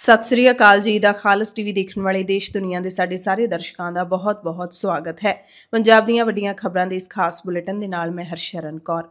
ਸਤਿ ਸ੍ਰੀ ਅਕਾਲ ਜੀ ਦਾ ਖਾਲਸ ਟੀਵੀ ਦੇਖਣ ਵਾਲੇ ਦੇਸ਼ ਦੁਨੀਆ ਦੇ ਸਾਡੇ ਸਾਰੇ ਦਰਸ਼ਕਾਂ ਦਾ ਬਹੁਤ-ਬਹੁਤ ਸਵਾਗਤ ਹੈ ਪੰਜਾਬ ਦੀਆਂ ਵੱਡੀਆਂ ਖਬਰਾਂ ਦੇ ਇਸ ਖਾਸ ਬੁਲੇਟਿਨ ਦੇ ਨਾਲ ਮੈਂ ਹਰਸ਼ਰਨ ਕੌਰ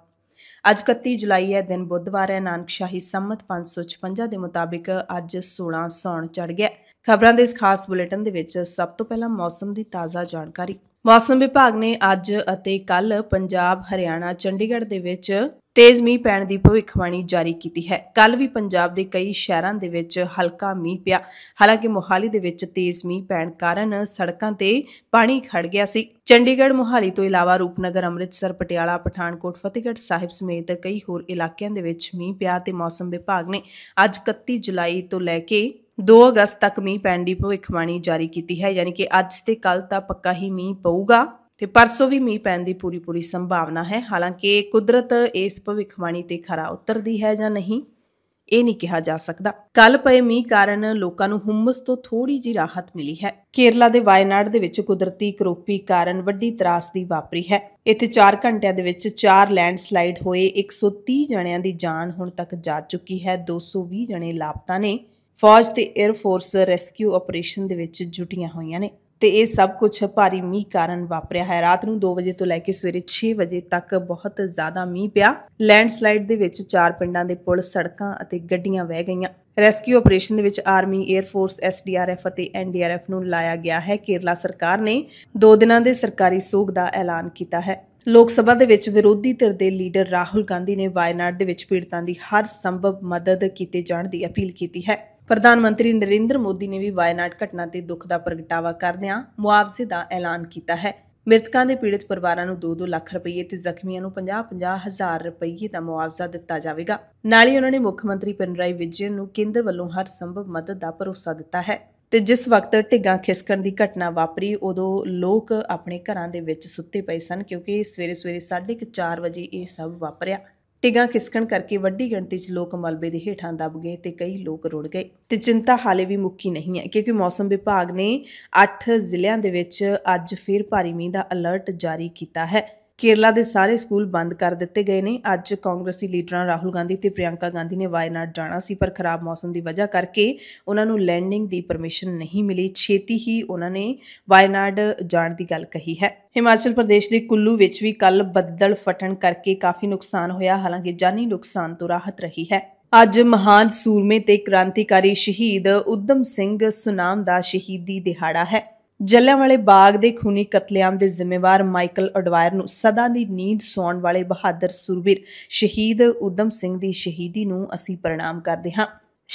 ਅੱਜ 31 ਜੁਲਾਈ ਹੈ ਦਿਨ ਬੁੱਧਵਾਰ ਹੈ ਨਾਨਕਸ਼ਾਹੀ ਸੰਮਤ 556 ਦੇ ਮੁਤਾਬਿਕ ਅੱਜ 16 ਸੌਣ ਚੜ ਗਿਆ ਖਬਰਾਂ ਦੇ ਇਸ ਖਾਸ ਬੁਲੇਟਿਨ ਦੇ ਵਿੱਚ ਸਭ ਤੋਂ ਪਹਿਲਾਂ ਮੌਸਮ ਦੀ ਤਾਜ਼ਾ ਜਾਣਕਾਰੀ ਮੌਸਮ ਵਿਭਾਗ ਨੇ ਅੱਜ ਅਤੇ ਕੱਲ ਪੰਜਾਬ ਹਰਿਆਣਾ ਚੰਡੀਗੜ੍ਹ ਦੇ ਵਿੱਚ ਤੇਜ਼ ਮੀਂਹ ਪੈਣ ਦੀ ਭਵਿੱਖਬਾਣੀ ਜਾਰੀ ਕੀਤੀ ਹੈ ਕੱਲ ਵੀ ਪੰਜਾਬ ਦੇ ਕਈ ਸ਼ਹਿਰਾਂ ਦੇ ਵਿੱਚ ਹਲਕਾ ਮੀਂਹ ਪਿਆ ਹਾਲਾਂਕਿ ਮੋਹਾਲੀ ਦੇ ਵਿੱਚ ਤੇਜ਼ ਮੀਂਹ ਪੈਣ ਕਾਰਨ ਸੜਕਾਂ ਤੇ ਪਾਣੀ ਖੜ ਗਿਆ ਸੀ ਚੰਡੀਗੜ੍ਹ ਮੋਹਾਲੀ ਤੋਂ ਇਲਾਵਾ ਰੂਪਨਗਰ ਅੰਮ੍ਰਿਤਸਰ ਪਟਿਆਲਾ ਪਠਾਨਕੋਟ ਫਤਿਹਗੜ੍ਹ ਸਾਹਿਬ ਸਮੇਤ ਕਈ ਹੋਰ ਇਲਾਕਿਆਂ ਦੇ ਵਿੱਚ ਮੀਂਹ ਪਿਆ ਤੇ ਮੌਸਮ ਵਿਭਾਗ ਨੇ ਅੱਜ 31 ਜੁਲਾਈ ਤੋਂ ਲੈ ਕੇ 2 ਅਗਸਤ ਤੱਕ ਮੀਂਹ ਪੈਣ ਦੀ ਭਵਿੱਖਬਾਣੀ ਜਾਰੀ ਕੀਤੀ ਹੈ ਯਾਨੀ ਕਿ ਅੱਜ ਤੇ ਕੱਲ ਤਾਂ ਪੱਕਾ ਹੀ ਮੀਂਹ ਪਊਗਾ ਤੇ ਪਰਸੋਂ ਵੀ ਮੀਂਹ ਪੈਣ ਦੀ ਪੂਰੀ ਪੂਰੀ ਸੰਭਾਵਨਾ ਹੈ ਹਾਲਾਂਕਿ ਕੁਦਰਤ ਇਸ ਭਵਿੱਖਬਾਣੀ ਤੇ ਖਰਾ ਉਤਰਦੀ ਹੈ ਜਾਂ ਨਹੀਂ ਇਹ ਨਹੀਂ ਕਿਹਾ ਜਾ ਸਕਦਾ ਕੱਲ ਪਏ ਮੀਂਹ ਕਾਰਨ ਲੋਕਾਂ ਨੂੰ ਹੁੰਮਸ ਤੋਂ ਥੋੜੀ ਜੀ ਰਾਹਤ ਮਿਲੀ ਹੈ ਕੇਰਲਾ ਦੇ ਵਾਇਨਾਡ ਦੇ ਵਿੱਚ ਕੁਦਰਤੀ ਕਰੋਪੀ ਕਾਰਨ ਵੱਡੀ ਤਰਾਸ ਦੀ ਵਾਪਰੀ ਹੈ ਇੱਥੇ 4 ਘੰਟਿਆਂ ਦੇ ਵਿੱਚ 4 ਲੈਂਡਸਲਾਈਡ ਹੋਏ 130 ਜਣਿਆਂ ਦੀ ਜਾਨ ਹੁਣ ਤੱਕ ਜਾ ਚੁੱਕੀ ਹੈ 220 ਜਣੇ ਲਾਪਤਾ ਨੇ ਫੌਜ ਤੇ 에어 ਫੋਰਸ ਰੈਸਕਿਊ ਆਪਰੇਸ਼ਨ ਦੇ ਵਿੱਚ ਜੁਟੀਆਂ ਹੋਈਆਂ ਨੇ ਤੇ ਇਹ ਸਭ ਕੁਝ ਭਾਰੀ ਮੀਂਹ ਕਾਰਨ ਵਾਪਰਿਆ ਹੈ ਰਾਤ ਨੂੰ 2 ਵਜੇ ਤੋਂ ਲੈ ਕੇ ਸਵੇਰੇ 6 ਵਜੇ ਤੱਕ ਬਹੁਤ ਜ਼ਿਆਦਾ ਮੀਂਹ ਪਿਆ ਲੈਂਡਸਲਾਈਡ ਦੇ ਵਿੱਚ ਚਾਰ ਪਿੰਡਾਂ ਦੇ ਪੁਲ ਸੜਕਾਂ ਅਤੇ ਗੱਡੀਆਂ ਵਹਿ ਗਈਆਂ ਰੈਸਕਿਊ ਆਪਰੇਸ਼ਨ ਦੇ ਵਿੱਚ ਆਰਮੀ 에어 ਫੋਰਸ ਐਸਡੀਆਰਐਫ ਅਤੇ ਐਨਡੀਆਰਐਫ ਨੂੰ ਲਾਇਆ ਗਿਆ ਹੈ ਕੇਰਲਾ ਸਰਕਾਰ ਨੇ 2 ਦਿਨਾਂ ਦੇ ਸਰਕਾਰੀ ਸੋਗ ਦਾ ਐਲਾਨ ਕੀਤਾ ਹੈ ਲੋਕ ਸਭਾ ਦੇ ਵਿੱਚ ਵਿਰੋਧੀ ਧਿਰ ਦੇ ਲੀਡਰ ਰਾਹੁਲ ਗਾਂਧੀ ਨੇ ਵਾਇਨਾਰਡ ਦੇ ਵਿੱਚ ਪੀੜਤਾਂ ਦੀ ਹਰ ਸੰਭਵ ਮਦਦ ਕੀਤੇ ਜਾਣ ਦੀ ਅਪੀਲ ਕੀਤੀ ਹੈ ਪ੍ਰਧਾਨ ਮੰਤਰੀ ਨਰਿੰਦਰ ਮੋਦੀ ਨੇ ਵੀ ਵਾਇਨਾਟ ਘਟਨਾ ਤੇ ਦੁੱਖ ਦਾ ਪ੍ਰਗਟਾਵਾ ਕਰਦਿਆਂ ਮੁਆਵਜ਼ੇ ਦਾ ਐਲਾਨ ਕੀਤਾ ਹੈ ਮ੍ਰਿਤਕਾਂ ਦੇ ਪੀੜਤ ਪਰਿਵਾਰਾਂ ਨੂੰ 2-2 ਲੱਖ ਰੁਪਏ ਤੇ ਜ਼ਖਮੀਆਂ ਨੂੰ 50-50 ਹਜ਼ਾਰ ਰੁਪਏ ਦਾ ਮੁਆਵਜ਼ਾ ਦਿੱਤਾ ਜਾਵੇਗਾ ਨਾਲ ਹੀ ਉਹਨਾਂ ਨੇ ਮੁੱਖ ਮੰਤਰੀ ਪਿਨਰਾਈ ਵਿਜੇ ਨੂੰ ਕੇਂਦਰ ਵੱਲੋਂ ਹਰ ਸੰਭਵ ਮਦਦ ਦਾ ਭਰੋਸਾ ਦਿੱਤਾ ਹੈ ਤੇ ਜਿਸ ਵਕਤ ਢਿੱਗਾਂ ਖਿਸਕਣ ਦੀ ਘਟਨਾ ਵਾਪਰੀ ਉਦੋਂ ਲੋਕ ਆਪਣੇ ਘਰਾਂ ਦੇ ਵਿੱਚ ਸੁੱਤੇ ਪਏ ਸਨ ਕਿਉਂਕਿ ਸਵੇਰੇ-ਸਵੇਰੇ 4:30 ਵਜੇ ਇਹ ਸਭ ਵਾਪਰਿਆ ਟਿਗਾ ਕਿਸਕਣ ਕਰਕੇ ਵੱਡੀ ਗਿਣਤੀ 'ਚ ਲੋਕ ਮਲਬੇ ਦੇ ਹੇਠਾਂ ਦਬ ਗਏ ਤੇ ਕਈ ਲੋਕ ਰੁੜ ਗਏ ਤੇ ਚਿੰਤਾ ਹਾਲੇ ਵੀ ਮੁੱਕੀ ਨਹੀਂ ਹੈ ਕਿਉਂਕਿ ਮੌਸਮ ਵਿਭਾਗ ਨੇ 8 ਜ਼ਿਲ੍ਹਿਆਂ ਦੇ ਵਿੱਚ ਅੱਜ ਫਿਰ ਭਾਰੀ ਮੀਂਹ ਦਾ ਅਲਰਟ ਜਾਰੀ ਕੀਤਾ ਹੈ ਕੇਰਲਾ ਦੇ ਸਾਰੇ ਸਕੂਲ ਬੰਦ ਕਰ ਦਿੱਤੇ ਗਏ ਨੇ ਅੱਜ ਕਾਂਗਰਸੀ ਲੀਡਰਾਂ ਰਾਹੁਲ ਗਾਂਧੀ ਤੇ ਪ੍ਰਿਆੰਕਾ ਗਾਂਧੀ ਨੇ ਵਾਇਨਾਡ ਜਾਣਾ ਸੀ ਪਰ ਖਰਾਬ ਮੌਸਮ ਦੀ ਵਜ੍ਹਾ ਕਰਕੇ ਉਹਨਾਂ ਨੂੰ ਲੈਂਡਿੰਗ ਦੀ ਪਰਮਿਸ਼ਨ ਨਹੀਂ ਮਿਲੀ ਛੇਤੀ ਹੀ ਉਹਨਾਂ ਨੇ ਵਾਇਨਾਡ ਜਾਣ ਦੀ ਗੱਲ ਕਹੀ ਹੈ ਹਿਮਾਚਲ ਪ੍ਰਦੇਸ਼ ਦੇ ਕੁੱਲੂ ਵਿੱਚ ਵੀ ਕੱਲ ਬੱਦਲ ਫਟਣ ਕਰਕੇ ਕਾਫੀ ਨੁਕਸਾਨ ਹੋਇਆ ਹਾਲਾਂਕਿ ਜਾਨੀ ਨੁਕਸਾਨ ਤੋਂ ਰਾਹਤ ਰਹੀ ਹੈ ਅੱਜ ਮਹਾਨ ਸੂਰਮੇ ਤੇ ਕ੍ਰਾਂਤੀਕਾਰੀ ਸ਼ਹੀਦ ਉਦਮ ਸਿੰਘ ਸੁਨਾਮ ਦਾ ਸ਼ਹੀਦੀ ਦਿਹਾੜਾ ਹੈ ਜਲਿਆਂਵਾਲੇ ਬਾਗ ਦੇ ਖੂਨੀ ਕਤਲੇਆਮ ਦੇ ਜ਼ਿੰਮੇਵਾਰ ਮਾਈਕਲ ਅਡਵਾਇਰ ਨੂੰ ਸਦਾ ਦੀ ਨੀਂਦ ਸੌਣ ਵਾਲੇ ਬਹਾਦਰ ਸੁਰਵੀਰ ਸ਼ਹੀਦ ਉਦਮ ਸਿੰਘ ਦੀ ਸ਼ਹੀਦੀ ਨੂੰ ਅਸੀਂ ਪ੍ਰਣਾਮ ਕਰਦੇ ਹਾਂ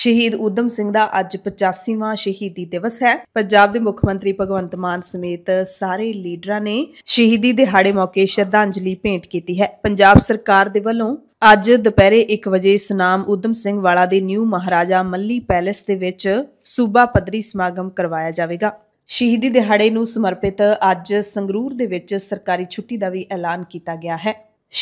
ਸ਼ਹੀਦ ਉਦਮ ਸਿੰਘ ਦਾ ਅੱਜ 85ਵਾਂ ਸ਼ਹੀਦੀ ਦਿਵਸ ਹੈ ਪੰਜਾਬ ਦੇ ਮੁੱਖ ਮੰਤਰੀ ਭਗਵੰਤ ਮਾਨ ਸਮੇਤ ਸਾਰੇ ਲੀਡਰਾਂ ਨੇ ਸ਼ਹੀਦੀ ਦਿਹਾੜੇ ਮੌਕੇ ਸ਼ਰਧਾਂਜਲੀ ਭੇਂਟ ਕੀਤੀ ਹੈ ਪੰਜਾਬ ਸਰਕਾਰ ਦੇ ਵੱਲੋਂ ਅੱਜ ਦੁਪਹਿਰੇ 1 ਵਜੇ ਸਨਾਮ ਉਦਮ ਸਿੰਘ ਵਾਲਾ ਦੇ ਨਿਊ ਮਹਾਰਾਜਾ ਮੱਲੀ ਪੈਲੇਸ ਦੇ ਵਿੱਚ ਸੂਬਾ ਪੱਧਰੀ ਸਮਾਗਮ ਕਰਵਾਇਆ ਜਾਵੇਗਾ ਸ਼ਹੀਦੀ ਦਿਹਾੜੇ ਨੂੰ ਸਮਰਪਿਤ ਅੱਜ ਸੰਗਰੂਰ ਦੇ ਵਿੱਚ ਸਰਕਾਰੀ ਛੁੱਟੀ ਦਾ ਵੀ ਐਲਾਨ ਕੀਤਾ ਗਿਆ ਹੈ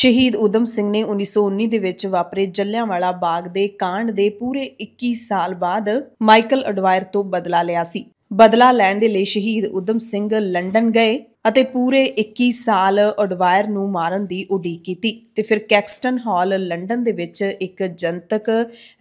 ਸ਼ਹੀਦ ਉਦਮ ਸਿੰਘ ਨੇ 1919 ਦੇ ਵਿੱਚ ਵਾਪਰੇ ਜੱਲਿਆਂਵਾਲਾ ਬਾਗ ਦੇ ਕਾਂਡ ਦੇ ਪੂਰੇ 21 ਸਾਲ ਬਾਅਦ ਮਾਈਕਲ ਅਡਵਾਇਰ ਤੋਂ ਬਦਲਾ ਲਿਆ ਸੀ ਬਦਲਾ ਲੈਣ ਦੇ ਲਈ ਸ਼ਹੀਦ ਉਦਮ ਸਿੰਘ ਲੰਡਨ ਗਏ ਅਤੇ ਪੂਰੇ 21 ਸਾਲ ਅਡਵਾਇਰ ਨੂੰ ਮਾਰਨ ਦੀ ਉਡੀਕ ਕੀਤੀ ਤੇ ਫਿਰ ਕੈਕਸਟਨ ਹਾਲ ਲੰਡਨ ਦੇ ਵਿੱਚ ਇੱਕ ਜਨਤਕ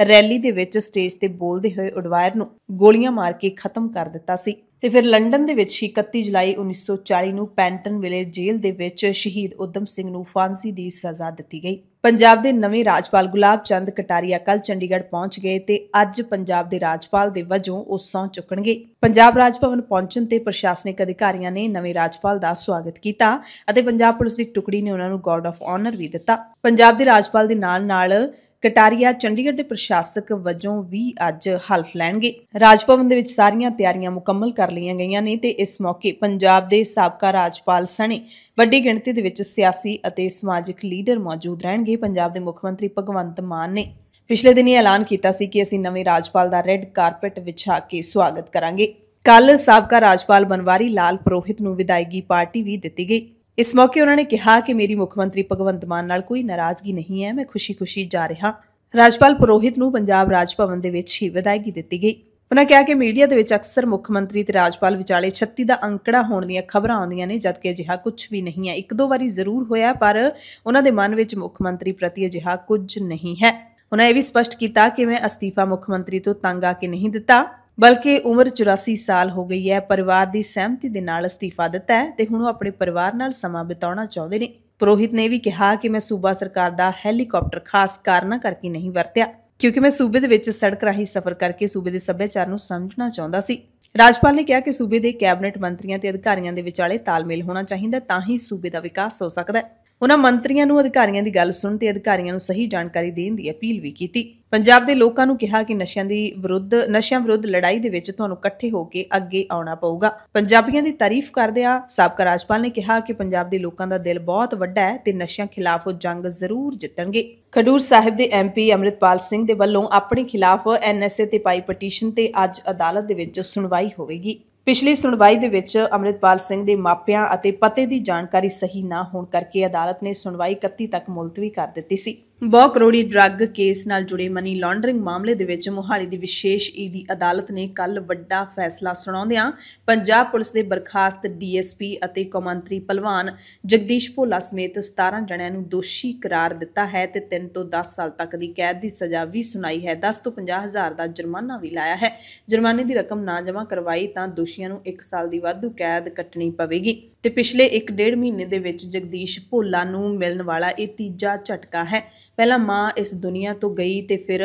ਰੈਲੀ ਦੇ ਵਿੱਚ ਸਟੇਜ ਤੇ ਬੋਲਦੇ ਹੋਏ ਅਡਵਾਇਰ ਨੂੰ ਗੋਲੀਆਂ ਮਾਰ ਕੇ ਖਤਮ ਕਰ ਦਿੱਤਾ ਸੀ ਤੇ ਫਿਰ ਲੰਡਨ ਦੇ ਵਿੱਚ ਹੀ 31 ਜੁਲਾਈ 1940 ਨੂੰ ਪੈਂਟਨ ਵਿਲੇ ਜੇਲ੍ਹ ਦੇ ਵਿੱਚ ਸ਼ਹੀਦ ਉਦਮ ਸਿੰਘ ਨੂੰ ਫਾਂਸੀ ਦੀ ਸਜ਼ਾ ਦਿੱਤੀ ਗਈ ਪੰਜਾਬ ਦੇ ਨਵੇਂ ਰਾਜਪਾਲ ਗੁਲਾਬ ਚੰਦ ਕਟਾਰੀਆ ਕੱਲ ਚੰਡੀਗੜ੍ਹ ਪਹੁੰਚ ਗਏ ਤੇ ਅੱਜ ਪੰਜਾਬ ਦੇ ਰਾਜਪਾਲ ਦੇ ਵਜੋਂ ਉਹ ਸੌਂ ਚੁੱਕਣਗੇ ਪੰਜਾਬ ਰਾਜ ਭਵਨ ਪਹੁੰਚਣ ਤੇ ਪ੍ਰਸ਼ਾਸਨਿਕ ਅਧਿਕਾਰੀਆਂ ਨੇ ਨਵੇਂ ਰਾਜਪਾਲ ਦਾ ਸਵਾਗਤ ਕੀਤਾ ਅਤੇ ਪੰਜਾਬ ਪੁਲਿਸ ਦੀ ਟੁਕੜੀ ਨੇ ਉਹਨਾਂ ਨੂੰ ਗਾਰਡ ਆਫ ਆਨਰ ਵੀ ਦਿੱਤਾ ਪੰਜਾਬ ਦੇ ਰਾਜਪਾਲ ਦੇ ਨਾਲ ਨਾਲ ਕਟਾਰੀਆ ਚੰਡੀਗੜ੍ਹ ਦੇ ਪ੍ਰਸ਼ਾਸਕ ਵਜੋਂ ਵੀ ਅੱਜ ਹਲਫ ਲੈਣਗੇ ਰਾਜ ਭਵਨ ਦੇ ਵਿੱਚ ਸਾਰੀਆਂ ਤਿਆਰੀਆਂ ਮੁਕੰਮਲ ਕਰ ਲਈਆਂ ਗਈਆਂ ਨੇ ਤੇ ਇਸ ਮੌਕੇ ਪੰਜਾਬ ਦੇ ਸਾਬਕਾ ਰਾਜਪਾਲ ਸਣੇ ਵੱਡੀ ਗਿਣਤੀ ਦੇ ਵਿੱਚ ਸਿਆਸੀ ਅਤੇ ਸਮਾਜਿਕ ਲੀਡਰ ਮੌਜੂਦ ਰਹਿਣਗੇ ਪੰਜਾਬ ਦੇ ਮੁੱਖ ਮੰਤਰੀ ਭਗਵੰਤ ਮਾਨ ਨੇ ਪਿਛਲੇ ਦਿਨੀ ਐਲਾਨ ਕੀਤਾ ਸੀ ਕਿ ਅਸੀਂ ਨਵੇਂ ਰਾਜਪਾਲ ਦਾ ਰੈੱਡ ਕਾਰਪਟ ਵਿਛਾ ਕੇ ਸਵਾਗਤ ਕਰਾਂਗੇ ਕੱਲ ਸਾਬਕਾ ਰਾਜਪਾਲ ਬਨਵਾਰੀ ਲਾਲ ਪ੍ਰੋਹਿਤ ਨੂੰ ਵਿਦਾਇਗੀ ਪਾਰਟੀ ਵੀ ਦਿੱਤੀ ਗਈ ਇਸ ਮੌਕੇ ਉਹਨਾਂ ਨੇ ਕਿਹਾ ਕਿ ਮੇਰੀ ਮੁੱਖ ਮੰਤਰੀ ਭਗਵੰਤ ਮਾਨ ਨਾਲ ਕੋਈ ਨਾਰਾਜ਼ਗੀ ਨਹੀਂ ਹੈ ਮੈਂ ਖੁਸ਼ੀ-ਖੁਸ਼ੀ ਜਾ ਰਿਹਾ ਰਾਜਪਾਲ ਪੁਰੋਹਿਤ ਨੂੰ ਪੰਜਾਬ ਰਾਜ ਭਵਨ ਦੇ ਵਿੱਚ ਹੀ ਵਿਦਾਇਗੀ ਦਿੱਤੀ ਗਈ ਉਹਨਾਂ ਕਿਹਾ ਕਿ ਮੀਡੀਆ ਦੇ ਵਿੱਚ ਅਕਸਰ ਮੁੱਖ ਮੰਤਰੀ ਤੇ ਰਾਜਪਾਲ ਵਿਚਾਲੇ 36 ਦਾ ਅੰਕੜਾ ਹੋਣ ਦੀਆਂ ਖਬਰਾਂ ਆਉਂਦੀਆਂ ਨੇ ਜਦਕਿ ਅਜਿਹਾ ਕੁਝ ਵੀ ਨਹੀਂ ਹੈ ਇੱਕ ਦੋ ਵਾਰੀ ਜ਼ਰੂਰ ਹੋਇਆ ਪਰ ਉਹਨਾਂ ਦੇ ਮਨ ਵਿੱਚ ਮੁੱਖ ਮੰਤਰੀ ਪ੍ਰਤੀ ਅਜਿਹਾ ਕੁਝ ਨਹੀਂ ਹੈ ਉਹਨਾਂ ਇਹ ਵੀ ਸਪਸ਼ਟ ਕੀਤਾ ਕਿ ਮੈਂ ਅਸਤੀਫਾ ਮੁੱਖ ਮੰਤਰੀ ਤੋਂ ਤੰਗ ਆ ਕੇ ਨਹੀਂ ਦਿੱਤਾ ਬਲਕਿ ਉਮਰ 84 ਸਾਲ ਹੋ ਗਈ ਹੈ ਪਰਿਵਾਰ ਦੀ ਸਹਿਮਤੀ ਦੇ ਨਾਲ ਅਸਤੀਫਾ ਦਿੱਤਾ ਹੈ ਤੇ ਹੁਣ ਉਹ ਆਪਣੇ ਪਰਿਵਾਰ ਨਾਲ ਸਮਾਂ ਬਿਤਾਉਣਾ ਚਾਹੁੰਦੇ ਨੇ ਪ੍ਰੋਹਿਤ ਨੇ ਵੀ ਕਿਹਾ ਕਿ ਮੈਂ ਸੂਬਾ ਸਰਕਾਰ ਦਾ ਹੈਲੀਕਾਪਟਰ ਖਾਸ ਕਾਰਨਾਂ ਕਰਕੇ ਨਹੀਂ ਵਰਤਿਆ ਕਿਉਂਕਿ ਮੈਂ ਸੂਬੇ ਦੇ ਵਿੱਚ ਸੜਕ ਰਾਹੀਂ ਸਫ਼ਰ ਕਰਕੇ ਸੂਬੇ ਦੇ ਸੱਭਿਆਚਾਰ ਨੂੰ ਸਮਝਣਾ ਚਾਹੁੰਦਾ ਸੀ ਰਾਜਪਾਲ ਨੇ ਕਿਹਾ ਕਿ ਸੂਬੇ ਦੇ ਕੈਬਨਿਟ ਮੰਤਰੀਆਂ ਤੇ ਅਧਿਕਾਰੀਆਂ ਦੇ ਵਿਚਾਲੇ ਤਾਲਮੇਲ ਹੋਣਾ ਚਾਹੀਦਾ ਤਾਂ ਹੀ ਸੂਬੇ ਦਾ ਵਿਕਾਸ ਹੋ ਸਕਦਾ ਹੈ ਉਹਨਾਂ ਮੰਤਰੀਆਂ ਨੂੰ ਅਧਿਕਾਰੀਆਂ ਦੀ ਗੱਲ ਸੁਣਨ ਤੇ ਅਧਿਕਾਰੀਆਂ ਨੂੰ ਸਹੀ ਜਾਣਕਾਰੀ ਦੇਣ ਦੀ ਅਪੀਲ ਵੀ ਕੀਤੀ ਪੰਜਾਬ ਦੇ ਲੋਕਾਂ ਨੂੰ ਕਿਹਾ ਕਿ ਨਸ਼ਿਆਂ ਦੀ ਵਿਰੁੱਧ ਨਸ਼ਿਆਂ ਵਿਰੁੱਧ ਲੜਾਈ ਦੇ ਵਿੱਚ ਤੁਹਾਨੂੰ ਇਕੱਠੇ ਹੋ ਕੇ ਅੱਗੇ ਆਉਣਾ ਪਊਗਾ ਪੰਜਾਬੀਆਂ ਦੀ ਤਾਰੀਫ ਕਰਦਿਆਂ ਸਾਬਕਾ ਰਾਜਪਾਲ ਨੇ ਕਿਹਾ ਕਿ ਪੰਜਾਬ ਦੇ ਲੋਕਾਂ ਦਾ ਦਿਲ ਬਹੁਤ ਵੱਡਾ ਹੈ ਤੇ ਨਸ਼ਿਆਂ ਖਿਲਾਫ ਉਹ ਜੰਗ ਜ਼ਰੂਰ ਜਿੱਤਣਗੇ ਖਡੂਰ ਸਾਹਿਬ ਦੇ ਐਮਪੀ ਅਮਰਿਤਪਾਲ ਸਿੰਘ ਦੇ ਵੱਲੋਂ ਆਪਣੇ ਖਿਲਾਫ ਐਨਐਸਏ ਤੇ ਪਾਈ ਪਟੀਸ਼ਨ ਤੇ ਅੱਜ ਅਦਾਲਤ ਦੇ ਵਿੱਚ ਸੁਣਵਾਈ ਹੋਵੇਗੀ ਪਿਛਲੀ ਸੁਣਵਾਈ ਦੇ ਵਿੱਚ ਅਮਰਿਤਪਾਲ ਸਿੰਘ ਦੇ ਮਾਪਿਆਂ ਅਤੇ ਪਤੇ ਦੀ ਜਾਣਕਾਰੀ ਸਹੀ ਨਾ ਹੋਣ ਕਰਕੇ ਅਦਾਲਤ ਨੇ ਸੁਣਵਾਈ 31 ਤੱਕ ਮੁਲਤਵੀ ਕਰ ਦਿੱਤੀ ਸੀ ਬਹੁ ਕਰੋੜੀ ਡਰੱਗ ਕੇਸ ਨਾਲ ਜੁੜੇ ਮਨੀ ਲਾਂਡਰਿੰਗ ਮਾਮਲੇ ਦੇ ਵਿੱਚ ਮੁਹਾਲੀ ਦੀ ਵਿਸ਼ੇਸ਼ ਈਡੀ ਅਦਾਲਤ ਨੇ ਕੱਲ ਵੱਡਾ ਫੈਸਲਾ ਸੁਣਾਉਂਦਿਆਂ ਪੰਜਾਬ ਪੁਲਿਸ ਦੇ ਬਰਖਾਸਤ ਡੀਐਸਪੀ ਅਤੇ ਕਮਾਂਤਰੀ ਪਹਿਲਵਾਨ ਜਗਦੀਸ਼ ਭੋਲਾ ਸਮੇਤ 17 ਜਣਿਆਂ ਨੂੰ ਦੋਸ਼ੀ ਕਰਾਰ ਦਿੱਤਾ ਹੈ ਤੇ 3 ਤੋਂ 10 ਸਾਲ ਤੱਕ ਦੀ ਕੈਦ ਦੀ ਸਜ਼ਾ ਵੀ ਸੁਣਾਈ ਹੈ 10 ਤੋਂ 50 ਹਜ਼ਾਰ ਦਾ ਜੁਰਮਾਨਾ ਵੀ ਲਾਇਆ ਹੈ ਜੁਰਮਾਨੇ ਦੀ ਰਕਮ ਨਾ ਜਮ੍ਹਾਂ ਕਰਵਾਈ ਤਾਂ ਦੋਸ਼ੀਆਂ ਨੂੰ 1 ਸਾਲ ਦੀ ਵਾਧੂ ਕੈਦ ਕੱਟਣੀ ਪਵੇਗੀ ਤੇ ਪਿਛਲੇ 1.5 ਮਹੀਨੇ ਦੇ ਵਿੱਚ ਜਗਦੀਸ਼ ਭੋਲਾ ਨੂੰ ਮਿਲਣ ਵਾਲਾ ਇਹ ਤੀਜਾ ਝਟਕਾ ਹੈ ਪਹਿਲਾਂ ਮਾਂ ਇਸ ਦੁਨੀਆ ਤੋਂ ਗਈ ਤੇ ਫਿਰ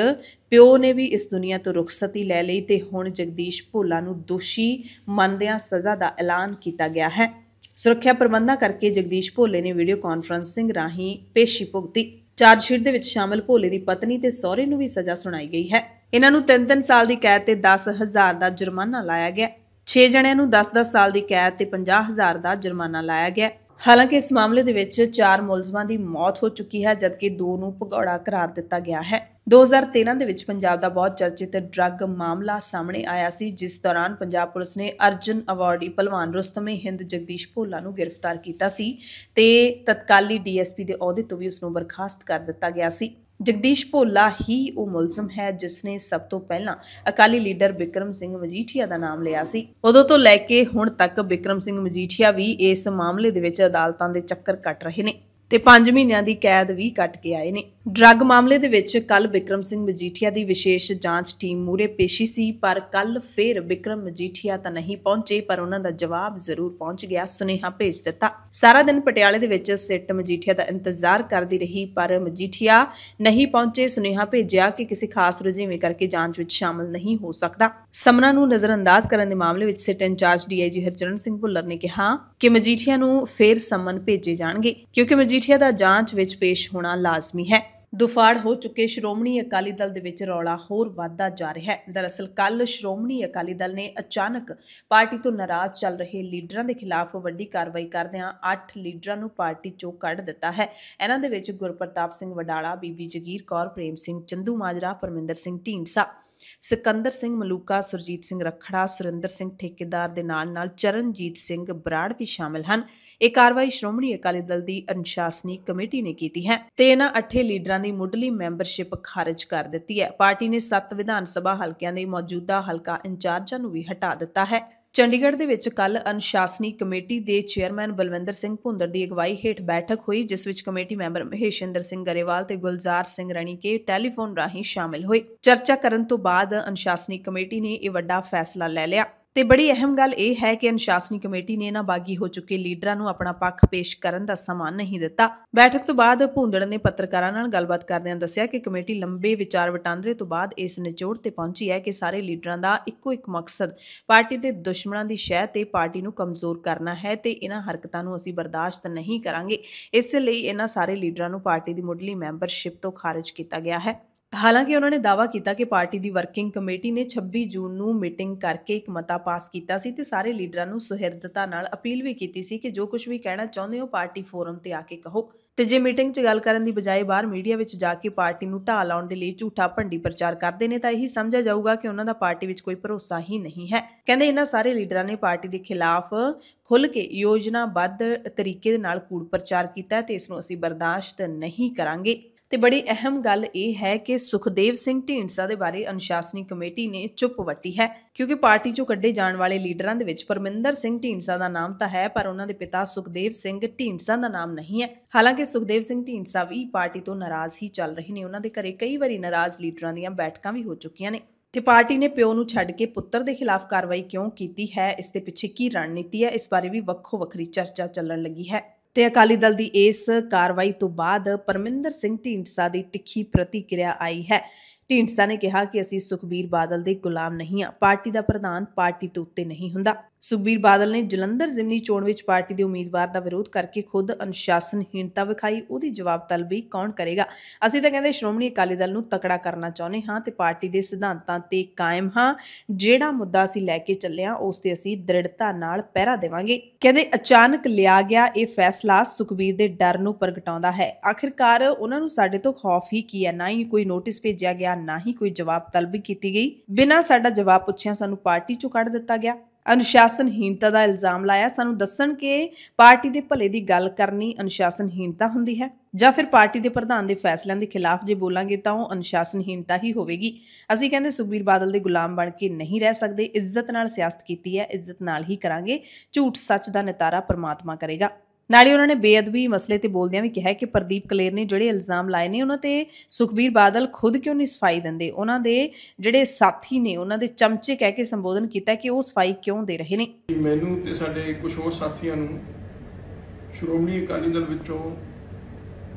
ਪਿਓ ਨੇ ਵੀ ਇਸ ਦੁਨੀਆ ਤੋਂ ਰੁਖਸਤੀ ਲੈ ਲਈ ਤੇ ਹੁਣ ਜਗਦੀਸ਼ ਭੋਲਾ ਨੂੰ ਦੋਸ਼ੀ ਮੰਨਦਿਆਂ ਸਜ਼ਾ ਦਾ ਐਲਾਨ ਕੀਤਾ ਗਿਆ ਹੈ ਸੁਰੱਖਿਆ ਪ੍ਰਬੰਧਾਂ ਕਰਕੇ ਜਗਦੀਸ਼ ਭੋਲੇ ਨੇ ਵੀਡੀਓ ਕਾਨਫਰੰਸਿੰਗ ਰਾਹੀਂ ਪੇਸ਼ੀ ਭੁਗਤੀ ਚਾਰਜਸ਼ੀਟ ਦੇ ਵਿੱਚ ਸ਼ਾਮਲ ਭੋਲੇ ਦੀ ਪਤਨੀ ਤੇ ਸਹੁਰੇ ਨੂੰ ਵੀ ਸਜ਼ਾ ਸੁਣਾਈ ਗਈ ਹੈ ਇਹਨਾਂ ਨੂੰ 3-3 ਸਾਲ ਦੀ ਕੈਦ ਤੇ 10000 ਦਾ ਜੁਰਮਾਨਾ ਲਾਇਆ ਗਿਆ 6 ਜਣਿਆਂ ਨੂੰ 10-10 ਸਾਲ ਦੀ ਕੈਦ ਤੇ 50000 ਦਾ ਜੁਰਮਾਨਾ ਲਾਇਆ ਗਿਆ ਹਾਲਾਂਕਿ ਇਸ ਮਾਮਲੇ ਦੇ ਵਿੱਚ ਚਾਰ ਮੁਲਜ਼ਮਾਂ ਦੀ ਮੌਤ ਹੋ ਚੁੱਕੀ ਹੈ ਜਦਕਿ ਦੋ ਨੂੰ ਭਗੌੜਾ ਕਰਾਰ ਦਿੱਤਾ ਗਿਆ ਹੈ 2013 ਦੇ ਵਿੱਚ ਪੰਜਾਬ ਦਾ ਬਹੁਤ ਚਰਚਿਤ ਡਰੱਗ ਮਾਮਲਾ ਸਾਹਮਣੇ ਆਇਆ ਸੀ ਜਿਸ ਦੌਰਾਨ ਪੰਜਾਬ ਪੁਲਿਸ ਨੇ ਅਰਜਨ ਅਵਾਰਡੀ ਪਹਿਲਵਾਨ ਰੁਸਤਮੇ ਹਿੰਦ ਜਗਦੀਸ਼ ਭੋਲਾ ਨੂੰ ਗ੍ਰਿਫਤਾਰ ਕੀਤਾ ਸੀ ਤੇ ਤਤਕਾਲੀ ਡੀਐਸਪੀ ਦੇ ਅਹੁਦੇ ਤੋਂ ਵੀ ਉਸ ਨੂੰ ਬਰਖਾਸਤ ਕਰ ਦਿੱਤਾ ਗਿਆ ਸੀ ਜਗਦੀਸ਼ ਭੋਲਾ ਹੀ ਉਹ ਮੁਲਜ਼ਮ ਹੈ ਜਿਸ ਨੇ ਸਭ ਤੋਂ ਪਹਿਲਾਂ ਅਕਾਲੀ ਲੀਡਰ ਵਿਕਰਮ ਸਿੰਘ ਮਜੀਠੀਆ ਦਾ ਨਾਮ ਲਿਆ ਸੀ ਉਦੋਂ ਤੋਂ ਲੈ ਕੇ ਹੁਣ ਤੱਕ ਵਿਕਰਮ ਸਿੰਘ ਮਜੀਠੀਆ ਵੀ ਇਸ ਮਾਮਲੇ ਦੇ ਵਿੱਚ ਅਦਾਲਤਾਂ ਦੇ ਚੱਕਰ ਕੱਟ ਰਹੇ ਨੇ ਤੇ 5 ਮਹੀਨਿਆਂ ਦੀ ਕੈਦ ਵੀ ਕੱਟ ਕੇ ਆਏ ਨੇ ਡਰੱਗ ਮਾਮਲੇ ਦੇ ਵਿੱਚ ਕੱਲ ਵਿਕਰਮ ਸਿੰਘ ਮਜੀਠੀਆ ਦੀ ਵਿਸ਼ੇਸ਼ ਜਾਂਚ ਟੀਮ ਮੂਰੇ ਪੇਸ਼ੀ ਸੀ ਪਰ ਕੱਲ ਫੇਰ ਵਿਕਰਮ ਮਜੀਠੀਆ ਤਾਂ ਨਹੀਂ ਪਹੁੰਚੇ ਪਰ ਉਹਨਾਂ ਦਾ ਜਵਾਬ ਜ਼ਰੂਰ ਪਹੁੰਚ ਗਿਆ ਸੁਨੇਹਾ ਭੇਜ ਦਿੱਤਾ ਸਾਰਾ ਦਿਨ ਪਟਿਆਲੇ ਦੇ ਵਿੱਚ ਸਿੱਟ ਮਜੀਠੀਆ ਦਾ ਇੰਤਜ਼ਾਰ ਕਰਦੀ ਰਹੀ ਪਰ ਮਜੀਠੀਆ ਨਹੀਂ ਪਹੁੰਚੇ ਸੁਨੇਹਾ ਭੇਜਿਆ ਕਿ ਕਿਸੇ ਖਾਸ ਰੁਝੇਵੇਂ ਕਰਕੇ ਜਾਂਚ ਵਿੱਚ ਸ਼ਾਮਲ ਨਹੀਂ ਹੋ ਸਕਦਾ ਸਮਨਾ ਨੂੰ ਨਜ਼ਰਅੰਦਾਜ਼ ਕਰਨ ਦੇ ਮਾਮਲੇ ਵਿੱਚ SIT incharge DIG Harcharan Singh Bhullar ਨੇ ਕਿਹਾ ਕਿ ਮਜੀਠੀਆ ਨੂੰ ਫੇਰ ਸਮਨ ਭੇਜੇ ਜਾਣਗੇ ਕਿਉਂਕਿ ਮਜੀਠੀਆ ਦਾ ਜਾਂਚ ਵਿੱਚ ਪੇਸ਼ ਹੋਣਾ ਲਾਜ਼ਮੀ ਹੈ ਦੁਫਾੜ ਹੋ ਚੁੱਕੇ ਸ਼੍ਰੋਮਣੀ ਅਕਾਲੀ ਦਲ ਦੇ ਵਿੱਚ ਰੌਲਾ ਹੋਰ ਵੱਧਦਾ ਜਾ ਰਿਹਾ ਹੈ ਦਰਅਸਲ ਕੱਲ ਸ਼੍ਰੋਮਣੀ ਅਕਾਲੀ ਦਲ ਨੇ ਅਚਾਨਕ ਪਾਰਟੀ ਤੋਂ ਨਾਰਾਜ਼ ਚੱਲ ਰਹੇ ਲੀਡਰਾਂ ਦੇ ਖਿਲਾਫ ਵੱਡੀ ਕਾਰਵਾਈ ਕਰਦਿਆਂ 8 ਲੀਡਰਾਂ ਨੂੰ ਪਾਰਟੀ ਚੋਂ ਕੱਢ ਦਿੱਤਾ ਹੈ ਇਹਨਾਂ ਦੇ ਵਿੱਚ ਗੁਰਪ੍ਰਤਾਪ ਸਿੰਘ ਵਡਾਲਾ ਬੀਬੀ ਜਗੀਰ ਕੌਰ ਪ੍ਰੇਮ ਸਿੰਘ ਚੰਦੂ ਮਾਜਰਾ ਪਰਮਿੰਦਰ ਸਿੰਘ ਢੀਂਡਸਾ ਸਿਕੰਦਰ ਸਿੰਘ ਮਲੂਕਾ ਸੁਰਜੀਤ ਸਿੰਘ ਰਖੜਾ ਸੁਰਿੰਦਰ ਸਿੰਘ ਠੇਕੇਦਾਰ ਦੇ ਨਾਲ ਨਾਲ ਚਰਨਜੀਤ ਸਿੰਘ ਬਰਾੜ ਵੀ ਸ਼ਾਮਲ ਹਨ ਇਹ ਕਾਰਵਾਈ ਸ਼੍ਰੋਮਣੀ ਅਕਾਲੀ ਦਲ ਦੀ ਅਨਸ਼ਾਸਨੀ ਕਮੇਟੀ ਨੇ ਕੀਤੀ ਹੈ ਤੇ ਇਹਨਾਂ 8 ਲੀਡਰਾਂ ਦੀ ਮੁੱਢਲੀ ਮੈਂਬਰਸ਼ਿਪ ਖਾਰਜ ਕਰ ਦਿੱਤੀ ਹੈ ਪਾਰਟੀ ਨੇ 7 ਵਿਧਾਨ ਸਭਾ ਹਲਕਿਆਂ ਦੇ ਮੌਜੂਦਾ ਹਲਕਾ ਇੰਚਾਰਜਾਂ ਨੂੰ ਵੀ ਹਟਾ ਦਿੱਤਾ ਹੈ ਚੰਡੀਗੜ੍ਹ ਦੇ ਵਿੱਚ ਕੱਲ ਅਨੁਸ਼ਾਸਨੀ ਕਮੇਟੀ ਦੇ ਚੇਅਰਮੈਨ ਬਲਵਿੰਦਰ ਸਿੰਘ ਭੁੰਦਰ ਦੀ ਅਗਵਾਈ ਹੇਠ ਬੈਠਕ ਹੋਈ ਜਿਸ ਵਿੱਚ ਕਮੇਟੀ ਮੈਂਬਰ ਮਹੇਸ਼ਿੰਦਰ ਸਿੰਘ ਗਰੇਵਾਲ ਤੇ ਗੁਲਜ਼ਾਰ ਸਿੰਘ ਰਣੀ ਕੇ ਟੈਲੀਫੋਨ ਰਾਹੀਂ ਸ਼ਾਮਿਲ ਹੋਏ ਚਰਚਾ ਕਰਨ ਤੋਂ ਬਾਅਦ ਅਨੁਸ਼ਾਸਨੀ ਕਮੇਟੀ ਨੇ ਇਹ ਵੱਡਾ ਫੈਸਲਾ ਲੈ ਲਿਆ ਤੇ ਬੜੀ ਅਹਿਮ ਗੱਲ ਇਹ ਹੈ ਕਿ ਅਨੁਸ਼ਾਸਨੀ ਕਮੇਟੀ ਨੇ ਇਹਨਾਂ ਬਾਗੀ ਹੋ ਚੁੱਕੇ ਲੀਡਰਾਂ ਨੂੰ ਆਪਣਾ ਪੱਖ ਪੇਸ਼ ਕਰਨ ਦਾ ਸਮਾਂ ਨਹੀਂ ਦਿੱਤਾ ਬੈਠਕ ਤੋਂ ਬਾਅਦ ਭੁੰਦੜ ਨੇ ਪੱਤਰਕਾਰਾਂ ਨਾਲ ਗੱਲਬਾਤ ਕਰਦਿਆਂ ਦੱਸਿਆ ਕਿ ਕਮੇਟੀ ਲੰਬੇ ਵਿਚਾਰ ਵਟਾਂਦਰੇ ਤੋਂ ਬਾਅਦ ਇਸ ਨਿਚੋੜ ਤੇ ਪਹੁੰਚੀ ਹੈ ਕਿ ਸਾਰੇ ਲੀਡਰਾਂ ਦਾ ਇੱਕੋ ਇੱਕ ਮਕਸਦ ਪਾਰਟੀ ਦੇ ਦੁਸ਼ਮਣਾਂ ਦੀ ਸ਼ੈ ਤੇ ਪਾਰਟੀ ਨੂੰ ਕਮਜ਼ੋਰ ਕਰਨਾ ਹੈ ਤੇ ਇਹਨਾਂ ਹਰਕਤਾਂ ਨੂੰ ਅਸੀਂ ਬਰਦਾਸ਼ਤ ਨਹੀਂ ਕਰਾਂਗੇ ਇਸ ਲਈ ਇਹਨਾਂ ਸਾਰੇ ਲੀਡਰਾਂ ਨੂੰ ਪਾਰਟੀ ਦੀ ਮੁੱਢਲੀ ਮੈਂਬਰਸ਼ਿਪ ਤੋਂ ਖਾਰਜ ਕੀਤਾ ਗਿਆ ਹੈ ਹਾਲਾਂਕਿ ਉਹਨਾਂ ਨੇ ਦਾਵਾ ਕੀਤਾ ਕਿ ਪਾਰਟੀ ਦੀ ਵਰਕਿੰਗ ਕਮੇਟੀ ਨੇ 26 ਜੂਨ ਨੂੰ ਮੀਟਿੰਗ ਕਰਕੇ ਇੱਕ ਮਤਾ ਪਾਸ ਕੀਤਾ ਸੀ ਤੇ ਸਾਰੇ ਲੀਡਰਾਂ ਨੂੰ ਸੁਹਿਰਦਤਾ ਨਾਲ ਅਪੀਲ ਵੀ ਕੀਤੀ ਸੀ ਕਿ ਜੋ ਕੁਝ ਵੀ ਕਹਿਣਾ ਚਾਹੁੰਦੇ ਹੋ ਪਾਰਟੀ ਫੋਰਮ ਤੇ ਆ ਕੇ ਕਹੋ ਤੇ ਜੇ ਮੀਟਿੰਗ 'ਚ ਗੱਲ ਕਰਨ ਦੀ ਬਜਾਏ ਬਾਹਰ ਮੀਡੀਆ ਵਿੱਚ ਜਾ ਕੇ ਪਾਰਟੀ ਨੂੰ ਢਾਹ ਲਾਉਣ ਦੇ ਲਈ ਝੂਠਾ ਭੰਡੀ ਪ੍ਰਚਾਰ ਕਰਦੇ ਨੇ ਤਾਂ ਇਹੀ ਸਮਝਿਆ ਜਾਊਗਾ ਕਿ ਉਹਨਾਂ ਦਾ ਪਾਰਟੀ ਵਿੱਚ ਕੋਈ ਭਰੋਸਾ ਹੀ ਨਹੀਂ ਹੈ ਕਹਿੰਦੇ ਇਹਨਾਂ ਸਾਰੇ ਲੀਡਰਾਂ ਨੇ ਪਾਰਟੀ ਦੇ ਖਿਲਾਫ ਖੁੱਲ ਕੇ ਯੋਜਨਾਬੱਧ ਤਰੀਕੇ ਦੇ ਨਾਲ ਕੂੜ ਪ੍ਰਚਾਰ ਕੀਤਾ ਤੇ ਇਸ ਨੂੰ ਅਸੀਂ ਬਰਦਾਸ਼ਤ ਨਹੀਂ ਕਰਾਂਗੇ ਤੇ ਬੜੀ ਅਹਿਮ ਗੱਲ ਇਹ ਹੈ ਕਿ ਸੁਖਦੇਵ ਸਿੰਘ ਢੀਂਡਸਾ ਦੇ ਬਾਰੇ ਅਨੁਸ਼ਾਸਨੀ ਕਮੇਟੀ ਨੇ ਚੁੱਪ ਵੱਟੀ ਹੈ ਕਿਉਂਕਿ ਪਾਰਟੀ ਚੋਂ ਕੱਢੇ ਜਾਣ ਵਾਲੇ ਲੀਡਰਾਂ ਦੇ ਵਿੱਚ ਪਰਮਿੰਦਰ ਸਿੰਘ ਢੀਂਡਸਾ ਦਾ ਨਾਮ ਤਾਂ ਹੈ ਪਰ ਉਹਨਾਂ ਦੇ ਪਿਤਾ ਸੁਖਦੇਵ ਸਿੰਘ ਢੀਂਡਸਾ ਦਾ ਨਾਮ ਨਹੀਂ ਹੈ ਹਾਲਾਂਕਿ ਸੁਖਦੇਵ ਸਿੰਘ ਢੀਂਡਸਾ ਵੀ ਪਾਰਟੀ ਤੋਂ ਨਾਰਾਜ਼ ਹੀ ਚੱਲ ਰਹੇ ਨੇ ਉਹਨਾਂ ਦੇ ਘਰੇ ਕਈ ਵਾਰੀ ਨਾਰਾਜ਼ ਲੀਡਰਾਂ ਦੀਆਂ ਬੈਠਕਾਂ ਵੀ ਹੋ ਚੁੱਕੀਆਂ ਨੇ ਤੇ ਪਾਰਟੀ ਨੇ ਪਿਓ ਨੂੰ ਛੱਡ ਕੇ ਪੁੱਤਰ ਦੇ ਖਿਲਾਫ ਕਾਰਵਾਈ ਕਿਉਂ ਕੀਤੀ ਹੈ ਇਸ ਦੇ ਪਿੱਛੇ ਕੀ ਰਣਨੀਤੀ ਹੈ ਇਸ ਬਾਰੇ ਵੀ ਵੱਖੋ ਵੱਖਰੀ ਚਰਚਾ ਚੱਲਣ ਲੱਗੀ ਹੈ ਤੇ ਅਕਾਲੀ ਦਲ ਦੀ ਇਸ ਕਾਰਵਾਈ ਤੋਂ ਬਾਅਦ ਪਰਮਿੰਦਰ ਸਿੰਘ ਢੀਂਡਸਾ ਦੀ ਤਿੱਖੀ ਪ੍ਰਤੀਕਿਰਿਆ ਆਈ ਹੈ ਢੀਂਡਸਾ ਨੇ ਕਿਹਾ ਕਿ ਅਸੀਂ ਸੁਖਬੀਰ ਬਾਦਲ ਦੇ ਗੁਲਾਮ ਨਹੀਂ ਆ ਪਾਰਟੀ ਦਾ ਪ੍ਰਧਾਨ ਪਾਰਟੀ ਤੋਂ ਉੱਤੇ ਨਹੀਂ ਹੁੰਦਾ ਸੁਖਬੀਰ ਬਾਦਲ ਨੇ ਜਲੰਧਰ ਜ਼ਿਮਨੀ ਚੋਣ ਵਿੱਚ ਪਾਰਟੀ ਦੇ ਉਮੀਦਵਾਰ ਦਾ ਵਿਰੋਧ ਕਰਕੇ ਖੁਦ ਅਨੁਸ਼ਾਸਨਹੀਣਤਾ ਵਿਖਾਈ ਉਹਦੀ ਜਵਾਬ ਤਲਬੀ ਕੌਣ ਕਰੇਗਾ ਅਸੀਂ ਤਾਂ ਕਹਿੰਦੇ ਸ਼੍ਰੋਮਣੀ ਅਕਾਲੀ ਦਲ ਨੂੰ ਤਕੜਾ ਕਰਨਾ ਚਾਹੁੰਦੇ ਹਾਂ ਤੇ ਪਾਰਟੀ ਦੇ ਸਿਧਾਂਤਾਂ ਤੇ ਕਾਇਮ ਹਾਂ ਜਿਹੜਾ ਮੁੱਦਾ ਅਸੀਂ ਲੈ ਕੇ ਚੱਲੇ ਹਾਂ ਉਸ ਤੇ ਅਸੀਂ ਦ੍ਰਿੜਤਾ ਨਾਲ ਪਹਿਰਾ ਦੇਵਾਂਗੇ ਕਹਿੰਦੇ ਅਚਾਨਕ ਲਿਆ ਗਿਆ ਇਹ ਫੈਸਲਾ ਸੁਖਬੀਰ ਦੇ ਡਰ ਨੂੰ ਪ੍ਰਗਟਾਉਂਦਾ ਹੈ ਆਖਿਰਕਾਰ ਉਹਨਾਂ ਨੂੰ ਸਾਡੇ ਤੋਂ ਖੌਫ ਹੀ ਕੀ ਹੈ ਨਾ ਹੀ ਕੋਈ ਨੋਟਿਸ ਭੇਜਿਆ ਗਿਆ ਨਾ ਹੀ ਕੋਈ ਜਵਾਬ ਤਲਬ ਕੀਤੀ ਗਈ ਬਿਨਾਂ ਸਾਡਾ ਜਵਾਬ ਪੁੱਛਿਆ ਸਾਨੂੰ ਪਾਰਟੀ ਚੋਂ ਕੱਢ ਦਿੱਤਾ ਗਿਆ ਅਨੁਸ਼ਾਸਨਹੀਣਤਾ ਦਾ ਇਲਜ਼ਾਮ ਲਾਇਆ ਸਾਨੂੰ ਦੱਸਣ ਕਿ ਪਾਰਟੀ ਦੇ ਭਲੇ ਦੀ ਗੱਲ ਕਰਨੀ ਅਨੁਸ਼ਾਸਨਹੀਣਤਾ ਹੁੰਦੀ ਹੈ ਜਾਂ ਫਿਰ ਪਾਰਟੀ ਦੇ ਪ੍ਰਧਾਨ ਦੇ ਫੈਸਲਿਆਂ ਦੇ ਖਿਲਾਫ ਜੇ ਬੋਲਾਂਗੇ ਤਾਂ ਉਹ ਅਨੁਸ਼ਾਸਨਹੀਣਤਾ ਹੀ ਹੋਵੇਗੀ ਅਸੀਂ ਕਹਿੰਦੇ ਸੁਬੀਰ ਬਾਦਲ ਦੇ ਗੁਲਾਮ ਬਣ ਕੇ ਨਹੀਂ ਰਹਿ ਸਕਦੇ ਇੱਜ਼ਤ ਨਾਲ ਸਿਆਸਤ ਕੀਤੀ ਹੈ ਇੱਜ਼ਤ ਨਾਲ ਹੀ ਕਰਾਂਗੇ ਝੂਠ ਸੱਚ ਦਾ ਨਿਤਾਰਾ ਪਰਮਾਤਮਾ ਕਰੇਗਾ ਨਾਲ ਹੀ ਉਹਨਾਂ ਨੇ ਬੇਅਦਬੀ ਮਸਲੇ ਤੇ ਬੋਲਦਿਆਂ ਵੀ ਕਿਹਾ ਕਿ ਪ੍ਰਦੀਪ ਕਲੇਰ ਨੇ ਜਿਹੜੇ ਇਲਜ਼ਾਮ ਲਾਏ ਨੇ ਉਹਨਾਂ ਤੇ ਸੁਖਬੀਰ ਬਾਦਲ ਖੁਦ ਕਿਉਂ ਨਹੀਂ ਸਫਾਈ ਦਿੰਦੇ ਉਹਨਾਂ ਦੇ ਜਿਹੜੇ ਸਾਥੀ ਨੇ ਉਹਨਾਂ ਦੇ ਚਮਚੇ ਕਹਿ ਕੇ ਸੰਬੋਧਨ ਕੀਤਾ ਕਿ ਉਹ ਸਫਾਈ ਕਿਉਂ ਦੇ ਰਹੇ ਨੇ ਮੈਨੂੰ ਤੇ ਸਾਡੇ ਕੁਝ ਹੋਰ ਸਾਥੀਆਂ ਨੂੰ ਸ਼੍ਰੋਮਣੀ ਅਕਾਲੀ ਦਲ ਵਿੱਚੋਂ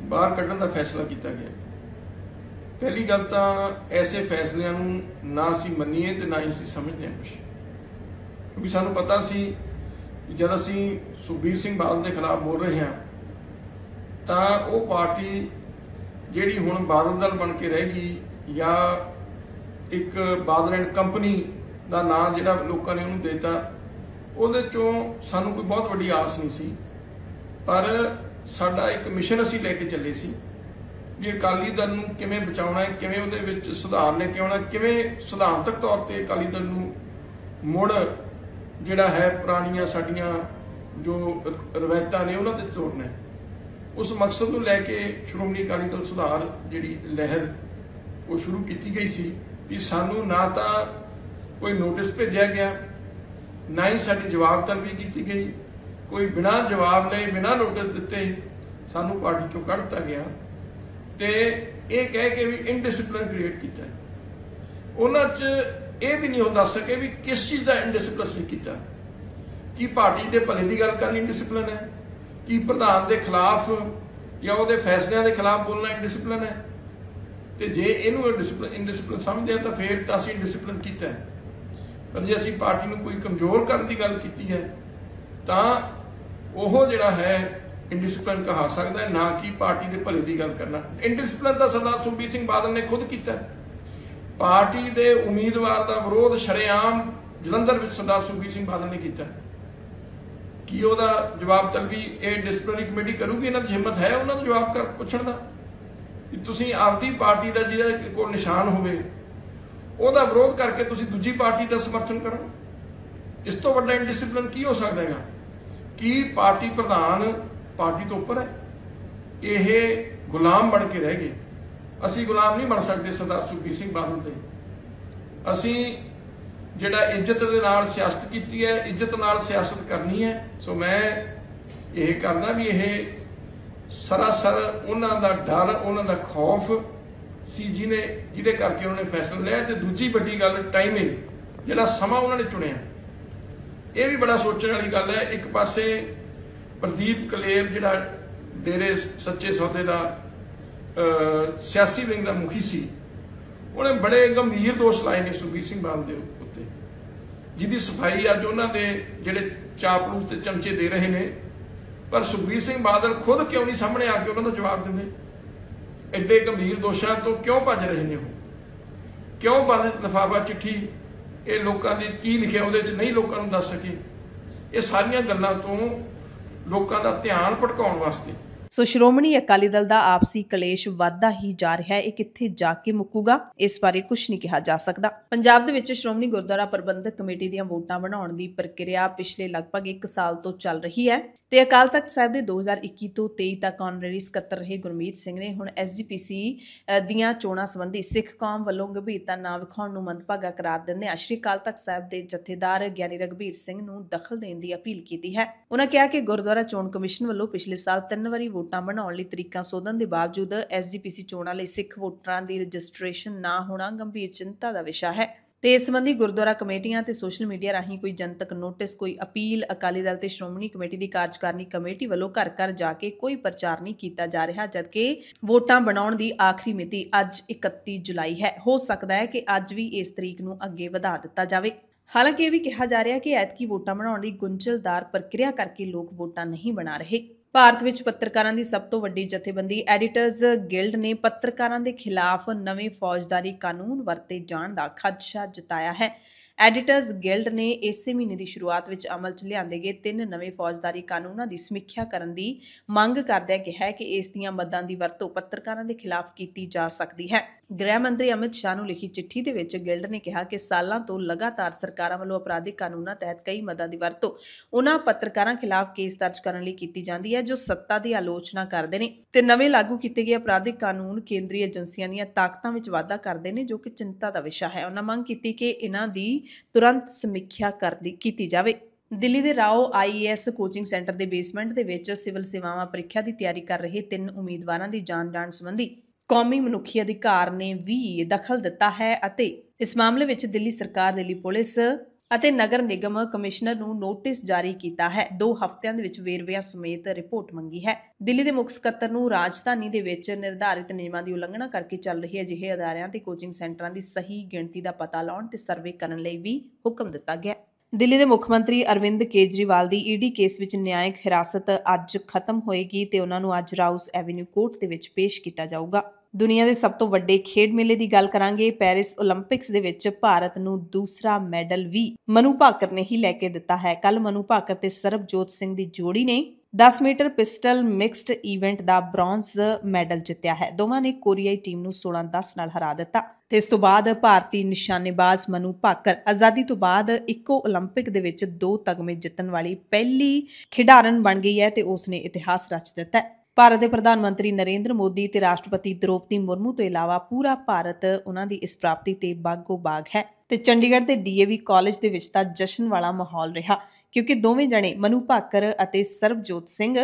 ਬਾਹਰ ਕੱਢਣ ਦਾ ਫੈਸਲਾ ਕੀਤਾ ਗਿਆ ਪਹਿਲੀ ਗੱਲ ਤਾਂ ਐਸੇ ਫੈਸਲਿਆਂ ਨੂੰ ਨਾ ਅਸੀਂ ਮੰਨੀਏ ਤੇ ਨਾ ਹੀ ਅਸੀਂ ਸਮਝਦੇ ਹਾਂ ਕੁਝ ਕਿਉਂਕਿ ਸਾਨੂੰ ਪਤਾ ਸੀ ਜਦ ਅਸੀਂ ਸੁਬੀਰ ਸਿੰਘ ਬਾਦਲ ਦੇ ਖਿਲਾਫ ਬੋਲ ਰਹੇ ਹਾਂ ਤਾਂ ਉਹ ਪਾਰਟੀ ਜਿਹੜੀ ਹੁਣ ਬਾਦਲ ਦਲ ਬਣ ਕੇ ਰਹਿ ਗਈ ਜਾਂ ਇੱਕ ਬਾਦਲ ਐਂਡ ਕੰਪਨੀ ਦਾ ਨਾਮ ਜਿਹੜਾ ਲੋਕਾਂ ਨੇ ਉਹਨੂੰ ਦਿੱਤਾ ਉਹਦੇ ਚੋਂ ਸਾਨੂੰ ਕੋਈ ਬਹੁਤ ਵੱਡੀ ਆਸ ਨਹੀਂ ਸੀ ਪਰ ਸਾਡਾ ਇੱਕ ਮਿਸ਼ਨ ਅਸੀਂ ਲੈ ਕੇ ਚੱਲੇ ਸੀ ਵੀ ਅਕਾਲੀ ਦਲ ਨੂੰ ਕਿਵੇਂ ਬਚਾਉਣਾ ਹੈ ਕਿਵੇਂ ਉਹਦੇ ਵਿੱਚ ਸੁਧਾਰ ਲੈ ਕੇ ਆਉਣਾ ਕਿਵੇਂ ਸਿਧਾਂਤਕ ਤੌਰ ਤੇ ਅਕਾਲੀ ਦਲ ਨੂੰ ਮੁੜ ਜਿਹੜਾ ਹੈ ਪੁਰਾਣੀਆਂ ਸਾਡੀਆਂ ਜੋ ਰਵਾਇਤਾਂ ਨੇ ਉਹਨਾਂ ਤੇ ਤੁਰਨਾ ਉਸ ਮਕਸਦ ਨੂੰ ਲੈ ਕੇ ਸ਼੍ਰੋਮਣੀ ਅਕਾਲੀ ਦਲ ਸੁਧਾਰ ਜਿਹੜੀ ਲਹਿਰ ਉਹ ਸ਼ੁਰੂ ਕੀਤੀ ਗਈ ਸੀ ਕਿ ਸਾਨੂੰ ਨਾ ਤਾਂ ਕੋਈ ਨੋਟਿਸ ਭੇਜਿਆ ਗਿਆ ਨਾ ਹੀ ਸਾਡੀ ਜਵਾਬ ਤਲਬੀ ਕੀਤੀ ਗਈ ਕੋਈ ਬਿਨਾਂ ਜਵਾਬ ਲਏ ਬਿਨਾਂ ਨੋਟਿਸ ਦਿੱਤੇ ਸਾਨੂੰ ਪਾਰਟੀ ਚੋਂ ਕੱਢ ਦਿੱਤਾ ਗਿਆ ਤੇ ਇਹ ਕਹਿ ਕੇ ਵੀ ਇਨਡਿਸਪਲਿਨ ਕ੍ਰੀਏਟ ਕੀਤਾ ਉਹਨਾਂ 'ਚ ਇਹ ਵੀ ਨਹੀਂ ਉਹ ਦੱਸ ਸਕੇ ਵੀ ਕਿਸ ਚੀਜ਼ ਦਾ ਇਨਡਿਸਪਲਿਨ ਕੀਤਾ ਕੀ ਪਾਰਟੀ ਦੇ ਭਲੇ ਦੀ ਗੱਲ ਕਰਨੀ ਡਿਸਪਲਿਨ ਹੈ ਕੀ ਪ੍ਰਧਾਨ ਦੇ ਖਿਲਾਫ ਜਾਂ ਉਹਦੇ ਫੈਸਲਿਆਂ ਦੇ ਖਿਲਾਫ ਬੋਲਣਾ ਇਨਡਿਸਪਲਿਨ ਹੈ ਤੇ ਜੇ ਇਹਨੂੰ ਇਨਡਿਸਪਲਿਨ ਸਮਝਦੇ ਆ ਤਾਂ ਫੇਰ ਤਾਂ ਅਸੀਂ ਇਨਡਿਸਪਲਿਨ ਕੀਤਾ ਪਰ ਜੇ ਅਸੀਂ ਪਾਰਟੀ ਨੂੰ ਕੋਈ ਕਮਜ਼ੋਰ ਕਰਨ ਦੀ ਗੱਲ ਕੀਤੀ ਹੈ ਤਾਂ ਉਹ ਜਿਹੜਾ ਹੈ ਇਨਡਿਸਪਲਿਨ ਕਹਾ ਸਕਦਾ ਹੈ ਨਾ ਕਿ ਪਾਰਟੀ ਦੇ ਭਲੇ ਦੀ ਗੱਲ ਕਰਨਾ ਇਨਡਿਸਪਲਿਨ ਤਾਂ ਸਰਦਾਰ ਸੁਖਬੀਰ ਸਿੰਘ ਬਾਦਲ ਨੇ ਖੁਦ ਕੀਤਾ ਪਾਰਟੀ ਦੇ ਉਮੀਦਵਾਰ ਦਾ ਵਿਰੋਧ ਸ਼ਰੇਆਮ ਜਲੰਧਰ ਵਿੱਚ ਸਰਦਾਰ ਸੁਖਬੀਰ ਸਿੰਘ ਬਾਦਲ ਨੇ ਕੀਤਾ ਕੀ ਉਹਦਾ ਜਵਾਬ ਤਲਬੀ ਇਹ ਡਿਸਪਲਿਨਰੀ ਕਮੇਟੀ ਕਰੂਗੀ ਇਹਨਾਂ ਦੀ ਹਿੰਮਤ ਹੈ ਉਹਨਾਂ ਨੂੰ ਜਵਾਬ ਕਰ ਪੁੱਛਣ ਦਾ ਕਿ ਤੁਸੀਂ ਆਪਦੀ ਪਾਰਟੀ ਦਾ ਜਿਹੜਾ ਕੋਈ ਨਿਸ਼ਾਨ ਹੋਵੇ ਉਹਦਾ ਵਿਰੋਧ ਕਰਕੇ ਤੁਸੀਂ ਦੂਜੀ ਪਾਰਟੀ ਦਾ ਸਮਰਥਨ ਕਰੋ ਇਸ ਤੋਂ ਵੱਡਾ ਇਨਡਿਸਪਲਿਨ ਕੀ ਹੋ ਸਕਦਾ ਹੈਗਾ ਕੀ ਪਾਰਟੀ ਪ੍ਰਧਾਨ ਪਾਰਟੀ ਤੋਂ ਉੱਪਰ ਹੈ ਇਹ ਗੁਲਾਮ ਬਣ ਕੇ ਰਹਿ ਗਏ ਅਸੀਂ ਗੁਲਾਮ ਨਹੀਂ ਬਣ ਸਕਦੇ ਸਰਦਾਰ ਸੁਖਬੀਰ ਸਿੰਘ ਬਾਦਲ ਦੇ ਅਸੀਂ ਜਿਹੜਾ ਇੱਜ਼ਤ ਦੇ ਨਾਲ ਸਿਆਸਤ ਕੀਤੀ ਹੈ ਇੱਜ਼ਤ ਨਾਲ ਸਿਆਸਤ ਕਰਨੀ ਹੈ ਸੋ ਮੈਂ ਇਹ ਕਰਦਾ ਵੀ ਇਹ ਸਰਾਸਰ ਉਹਨਾਂ ਦਾ ਡਰ ਉਹਨਾਂ ਦਾ ਖੌਫ ਸੀ ਜਿਹਨੇ ਜਿਹਦੇ ਕਰਕੇ ਉਹਨਾਂ ਨੇ ਫੈਸਲਾ ਲਿਆ ਤੇ ਦੂਜੀ ਵੱਡੀ ਗੱਲ ਟਾਈਮਿੰਗ ਜਿਹੜਾ ਸਮਾਂ ਉਹਨਾਂ ਨੇ ਚੁਣਿਆ ਇਹ ਵੀ ਬੜਾ ਸੋਚਣ ਵਾਲੀ ਗੱਲ ਹੈ ਇੱਕ ਪਾਸੇ ਪ੍ਰਦੀਪ ਕਲੇਰ ਜਿਹੜਾ ਡੇਰੇ ਸੱਚੇ ਸੌਦੇ ਦਾ ਸਿਆਸੀ ਵਿੰਗ ਦਾ ਮੁਖੀ ਸੀ ਉਹਨੇ ਬੜੇ ਗੰਭੀਰ ਦੋਸ਼ ਲਾਏ ਨੇ ਸੁਖਬੀਰ ਸਿੰਘ ਬਾਦਲ ਦੇ ਉੱਤੇ ਜਿਹਦੀ ਸਫਾਈ ਅੱਜ ਉਹਨਾਂ ਦੇ ਜਿਹੜੇ ਚਾਪਲੂਸ ਤੇ ਚਮਚੇ ਦੇ ਰਹੇ ਨੇ ਪਰ ਸੁਖਬੀਰ ਸਿੰਘ ਬਾਦਲ ਖੁਦ ਕਿਉਂ ਨਹੀਂ ਸਾਹਮਣੇ ਆ ਕੇ ਉਹਨਾਂ ਦਾ ਜਵਾਬ ਦਿੰਦੇ ਐਡੇ ਗੰਭੀਰ ਦੋਸ਼ਾਂ ਤੋਂ ਕਿਉਂ ਭੱਜ ਰਹੇ ਨੇ ਉਹ ਕਿਉਂ ਬੰਦ ਲਫਾਫਾ ਚਿੱਠੀ ਇਹ ਲੋਕਾਂ ਨੇ ਕੀ ਲਿਖਿਆ ਉਹਦੇ ਵਿੱਚ ਨਹੀਂ ਲੋਕਾਂ ਨੂੰ ਦੱਸ ਸਕੇ ਇਹ ਸਾਰੀਆਂ ਗੱਲਾਂ ਤੋਂ ਲੋਕਾਂ ਦਾ ਧਿਆਨ ਭਟਕਾਉਣ ਵਾਸਤੇ ਸੋ ਸ਼੍ਰੋਮਣੀ ਅਕਾਲੀ ਦਲ ਦਾ ਆਪਸੀ ਕਲੇਸ਼ ਵੱਧਦਾ ਹੀ ਜਾ ਰਿਹਾ ਹੈ ਇਹ ਕਿੱਥੇ ਜਾ ਕੇ ਮੁੱਕੂਗਾ ਇਸ ਬਾਰੇ ਕੁਝ ਨਹੀਂ ਕਿਹਾ ਜਾ ਸਕਦਾ ਪੰਜਾਬ ਦੇ ਵਿੱਚ ਸ਼੍ਰੋਮਣੀ ਗੁਰਦੁਆਰਾ ਪ੍ਰਬੰਧਕ ਕਮੇਟੀ ਦੀਆਂ ਵੋਟਾਂ ਬਣਾਉਣ ਦੀ ਪ੍ਰਕਿਰਿਆ ਪਿਛਲੇ ਲਗਭਗ 1 ਸਾਲ ਤੋਂ ਚੱਲ ਰਹੀ ਹੈ ਤੇ ਅਕਾਲ ਤਖਤ ਸਾਹਿਬ ਦੇ 2021 ਤੋਂ 23 ਤੱਕ ਆਨਰੇਰੀ ਸਕੱਤਰ ਰਹੇ ਗੁਰਮੀਤ ਸਿੰਘ ਨੇ ਹੁਣ ਐਸਜੀਪੀਸੀ ਦੀਆਂ ਚੋਣਾਂ ਸੰਬੰਧੀ ਸਿੱਖ ਕੌਮ ਵੱਲੋਂ ਗੰਭੀਰਤਾ ਨਾ ਵਿਖਾਉਣ ਨੂੰ ਮੰਦਭਾਗਾ ਕਰਾਰ ਦਿੰਦੇ ਸ਼੍ਰੀ ਅਕਾਲ ਤਖਤ ਸਾਹਿਬ ਦੇ ਜਥੇਦਾਰ ਗਿਆਨੀ ਰਗਬੀਰ ਸਿੰਘ ਨੂੰ ਦਖਲ ਦੇਣ ਦੀ ਅਪੀਲ ਕੀਤੀ ਹੈ ਉਹਨਾਂ ਕਿਹਾ ਕਿ ਗੁਰਦੁਆਰਾ ਚੋਣ ਕਮਿਸ਼ਨ ਵੱਲੋਂ ਪਿਛਲੇ ਸਾਲ ਤਿੰਨ ਵਾਰੀ ਵੋਟਾਂ ਬਣਾਉਣ ਲਈ ਤਰੀਕਾ ਸੋਧਣ ਦੇ ਬਾਵਜੂਦ ਐਸਜੀਪੀਸੀ ਚੋਣਾਂ ਲਈ ਸਿੱਖ ਵੋਟਰਾਂ ਦੀ ਰਜਿਸਟ੍ਰੇਸ਼ਨ ਨਾ ਹੋਣਾ ਗੰਭੀਰ ਚਿੰਤਾ ਦਾ ਵਿਸ਼ਾ ਹੈ ਤੇ ਇਸ ਸੰਬੰਧੀ ਗੁਰਦੁਆਰਾ ਕਮੇਟੀਆਂ ਤੇ ਸੋਸ਼ਲ ਮੀਡੀਆ ਰਾਹੀਂ ਕੋਈ ਜਨਤਕ ਨੋਟਿਸ ਕੋਈ ਅਪੀਲ ਅਕਾਲੀ ਦਲ ਤੇ ਸ਼੍ਰੋਮਣੀ ਕਮੇਟੀ ਦੀ ਕਾਰਜਕਾਰਨੀ ਕਮੇਟੀ ਵੱਲੋਂ ਘਰ ਘਰ ਜਾ ਕੇ ਕੋਈ ਪ੍ਰਚਾਰ ਨਹੀਂ ਕੀਤਾ ਜਾ ਰਿਹਾ ਜਦਕਿ ਵੋਟਾਂ ਬਣਾਉਣ ਦੀ ਆਖਰੀ ਮਿਤੀ ਅੱਜ 31 ਜੁਲਾਈ ਹੈ ਹੋ ਸਕਦਾ ਹੈ ਕਿ ਅੱਜ ਵੀ ਇਸ ਤਰੀਕ ਨੂੰ ਅੱਗੇ ਵਧਾ ਦਿੱਤਾ ਜਾਵੇ ਹਾਲਾਂਕਿ ਇਹ ਵੀ ਕਿਹਾ ਜਾ ਰਿਹਾ ਹੈ ਕਿ ਐਤਕੀ ਵੋਟਾਂ ਬਣਾਉਣ ਦੀ ਗੁੰਝਲਦਾਰ ਪ੍ਰਕਿਰਿਆ ਕਰਕੇ ਲੋਕ ਵੋਟਾਂ ਨਹੀਂ ਬਣਾ ਰਹੇ ਭਾਰਤ ਵਿੱਚ ਪੱਤਰਕਾਰਾਂ ਦੀ ਸਭ ਤੋਂ ਵੱਡੀ ਜਥੇਬੰਦੀ ਐਡੀਟਰਸ ਗਿਲਡ ਨੇ ਪੱਤਰਕਾਰਾਂ ਦੇ ਖਿਲਾਫ ਨਵੇਂ ਫੌਜਦਾਰੀ ਕਾਨੂੰਨ ਵਰਤੇ ਜਾਣ ਦਾ ਖਦਸ਼ਾ ਜਤਾਇਆ ਹੈ ਐਡੀਟਰਸ ਗਿਲਡ ਨੇ ਇਸੇ ਮਹੀਨੇ ਦੀ ਸ਼ੁਰੂਆਤ ਵਿੱਚ ਅਮਲ 'ਚ ਲਿਆਂਦੇ ਗਏ ਤਿੰਨ ਨਵੇਂ ਫੌਜਦਾਰੀ ਕਾਨੂੰਨਾਂ ਦੀ ਸਮੀਖਿਆ ਕਰਨ ਦੀ ਮੰਗ ਕਰਦਿਆਂ ਕਿਹਾ ਕਿ ਇਸ ਦੀਆਂ ਮੱਦਾਂ ਦੀ ਵਰਤੋਂ ਪੱਤਰਕਾਰਾਂ ਦੇ ਖਿਲਾਫ ਕੀਤੀ ਜਾ ਸਕਦੀ ਹੈ ਗ੍ਰਹਿ ਮੰਤਰੀ ਅਮਿਤ ਸ਼ਾਹ ਨੂੰ ਲਿਖੀ ਚਿੱਠੀ ਦੇ ਵਿੱਚ ਗਿਲਡ ਨੇ ਕਿਹਾ ਕਿ ਸਾਲਾਂ ਤੋਂ ਲਗਾਤਾਰ ਸਰਕਾਰਾਂ ਵੱਲੋਂ ਅਪਰਾਧਿਕ ਕਾਨੂੰਨਾਂ ਤਹਿਤ ਕਈ ਮਦਾਂ ਦੀ ਵਰਤੋਂ ਉਹਨਾਂ ਪੱਤਰਕਾਰਾਂ ਖਿਲਾਫ ਕੇਸ ਦਰਜ ਕਰਨ ਲਈ ਕੀਤੀ ਜਾਂਦੀ ਹੈ ਜੋ ਸੱਤਾ ਦੀ ਆਲੋਚਨਾ ਕਰਦੇ ਨੇ ਤੇ ਨਵੇਂ ਲਾਗੂ ਕੀਤੇ ਗਏ ਅਪਰਾਧਿਕ ਕਾਨੂੰਨ ਕੇਂਦਰੀ ਏਜੰਸੀਆਂ ਦੀਆਂ ਤਾਕਤਾਂ ਵਿੱਚ ਵਾਧਾ ਕਰਦੇ ਨੇ ਜੋ ਕਿ ਚਿੰਤਾ ਦਾ ਵਿਸ਼ਾ ਹੈ ਉਹਨਾਂ ਮੰਗ ਕੀਤੀ ਕਿ ਇਹਨਾਂ ਦੀ ਤੁਰੰਤ ਸਮੀਖਿਆ ਕਰਦੀ ਕੀਤੀ ਜਾਵੇ ਦਿੱਲੀ ਦੇ ਰਾਓ ਆਈਐਸ ਕੋਚਿੰਗ ਸੈਂਟਰ ਦੇ ਬੇਸਮੈਂਟ ਦੇ ਵਿੱਚ ਸਿਵਲ ਸੇਵਾਵਾਂ ਪ੍ਰੀਖਿਆ ਦੀ ਤਿਆਰੀ ਕਰ ਰਹੇ ਤਿੰਨ ਉਮੀਦਵਾਰਾਂ ਦੀ ਜਾਣ ਜਾਣ ਸੰਬੰਧੀ ਕੌਮੀ ਮਨੁੱਖੀ ਅਧਿਕਾਰ ਨੇ ਵੀ ਦਖਲ ਦਿੱਤਾ ਹੈ ਅਤੇ ਇਸ ਮਾਮਲੇ ਵਿੱਚ ਦਿੱਲੀ ਸਰਕਾਰ ਦੇ ਲਈ ਪੁਲਿਸ ਅਤੇ ਨਗਰ ਨਿਗਮ ਕਮਿਸ਼ਨਰ ਨੂੰ ਨੋਟਿਸ ਜਾਰੀ ਕੀਤਾ ਹੈ 2 ਹਫ਼ਤਿਆਂ ਦੇ ਵਿੱਚ ਵੇਰਵਿਆਂ ਸਮੇਤ ਰਿਪੋਰਟ ਮੰਗੀ ਹੈ ਦਿੱਲੀ ਦੇ ਮੁੱਖ ਸਕੱਤਰ ਨੂੰ ਰਾਜਧਾਨੀ ਦੇ ਵਿੱਚ ਨਿਰਧਾਰਿਤ ਨਿਯਮਾਂ ਦੀ ਉਲੰਘਣਾ ਕਰਕੇ ਚੱਲ ਹੈ ਅਜਿਹੇ ਅਦਾਰਿਆਂ ਤੇ ਕੋਚਿੰਗ ਸੈਂਟਰਾਂ ਦੀ ਸਹੀ ਗਿਣਤੀ ਦਾ ਪਤਾ ਲਾਉਣ ਤੇ ਸਰਵੇ ਕਰਨ ਲਈ ਵੀ ਹੁਕਮ ਦਿੱਤਾ ਗਿਆ ਦਿੱਲੀ ਦੇ ਮੁੱਖ ਮੰਤਰੀ ਅਰਵਿੰਦ ਕੇਜਰੀਵਾਲ ਦੀ ਈਡੀ ਕੇਸ ਵਿੱਚ ਨਿਆਇਕ ਹਿਰਾਸਤ ਅੱਜ ਖਤਮ ਹੋਏਗੀ ਤੇ ਉਹਨਾਂ ਨੂੰ ਅੱਜ ਰਾਊਸ ਐਵੇਨਿਊ ਕੋਰਟ ਦੇ ਵਿੱਚ ਪੇਸ਼ ਕੀਤਾ ਜਾਊਗਾ ਦੁਨੀਆ ਦੇ ਸਭ ਤੋਂ ਵੱਡੇ ਖੇਡ ਮੇਲੇ ਦੀ ਗੱਲ ਕਰਾਂਗੇ ਪੈरिस 올림픽ਸ ਦੇ ਵਿੱਚ ਭਾਰਤ ਨੂੰ ਦੂਸਰਾ ਮੈਡਲ ਵੀ ਮਨੂ ਭਾਕਰ ਨੇ ਹੀ ਲੈ ਕੇ ਦਿੱਤਾ ਹੈ ਕੱਲ ਮਨੂ ਭਾਕਰ ਤੇ ਸਰਬਜੋਤ ਸਿੰਘ ਦੀ ਜੋੜੀ ਨੇ 10 ਮੀਟਰ ਪਿਸਟਲ ਮਿਕਸਡ ਇਵੈਂਟ ਦਾ ਬ੍ਰੌਂਜ਼ ਮੈਡਲ ਜਿੱਤਿਆ ਹੈ ਦੋਵਾਂ ਨੇ ਕੋਰੀਆਈ ਟੀਮ ਨੂੰ 16-10 ਨਾਲ ਹਰਾ ਦਿੱਤਾ ਤੇ ਇਸ ਤੋਂ ਬਾਅਦ ਭਾਰਤੀ ਨਿਸ਼ਾਨੇਬਾਜ਼ ਮਨੂ ਭਾਕਰ ਆਜ਼ਾਦੀ ਤੋਂ ਬਾਅਦ ਇੱਕੋ 올림픽 ਦੇ ਵਿੱਚ ਦੋ ਤਗਮੇ ਜਿੱਤਣ ਵਾਲੀ ਪਹਿਲੀ ਖਿਡਾਰਨ ਬਣ ਗਈ ਹੈ ਤੇ ਉਸ ਨੇ ਇਤਿਹਾਸ ਰਚ ਦਿੱਤਾ ਹੈ ਭਾਰਤ ਦੇ ਪ੍ਰਧਾਨ ਮੰਤਰੀ ਨਰਿੰਦਰ ਮੋਦੀ ਤੇ ਰਾਸ਼ਟਰਪਤੀ ਦ੍ਰੋਪਦੀ ਮੁਰਮੂ ਤੋਂ ਇਲਾਵਾ ਪੂਰਾ ਭਾਰਤ ਉਹਨਾਂ ਦੀ ਇਸ ਪ੍ਰਾਪਤੀ ਤੇ ਬਾਗੋ ਬਾਗ ਹੈ ਤੇ ਚੰਡੀਗੜ੍ਹ ਦੇ ਡੀਏਵੀ ਕਾਲਜ ਦੇ ਵਿੱਚ ਤਾਂ ਜਸ਼ਨ ਵਾਲਾ ਮਾਹੌਲ ਰਿਹਾ ਕਿਉਂਕਿ ਦੋਵੇਂ ਜਣੇ ਮਨੂ ਭਾਕਰ ਅਤੇ ਸਰਬਜੋਤ ਸਿੰਘ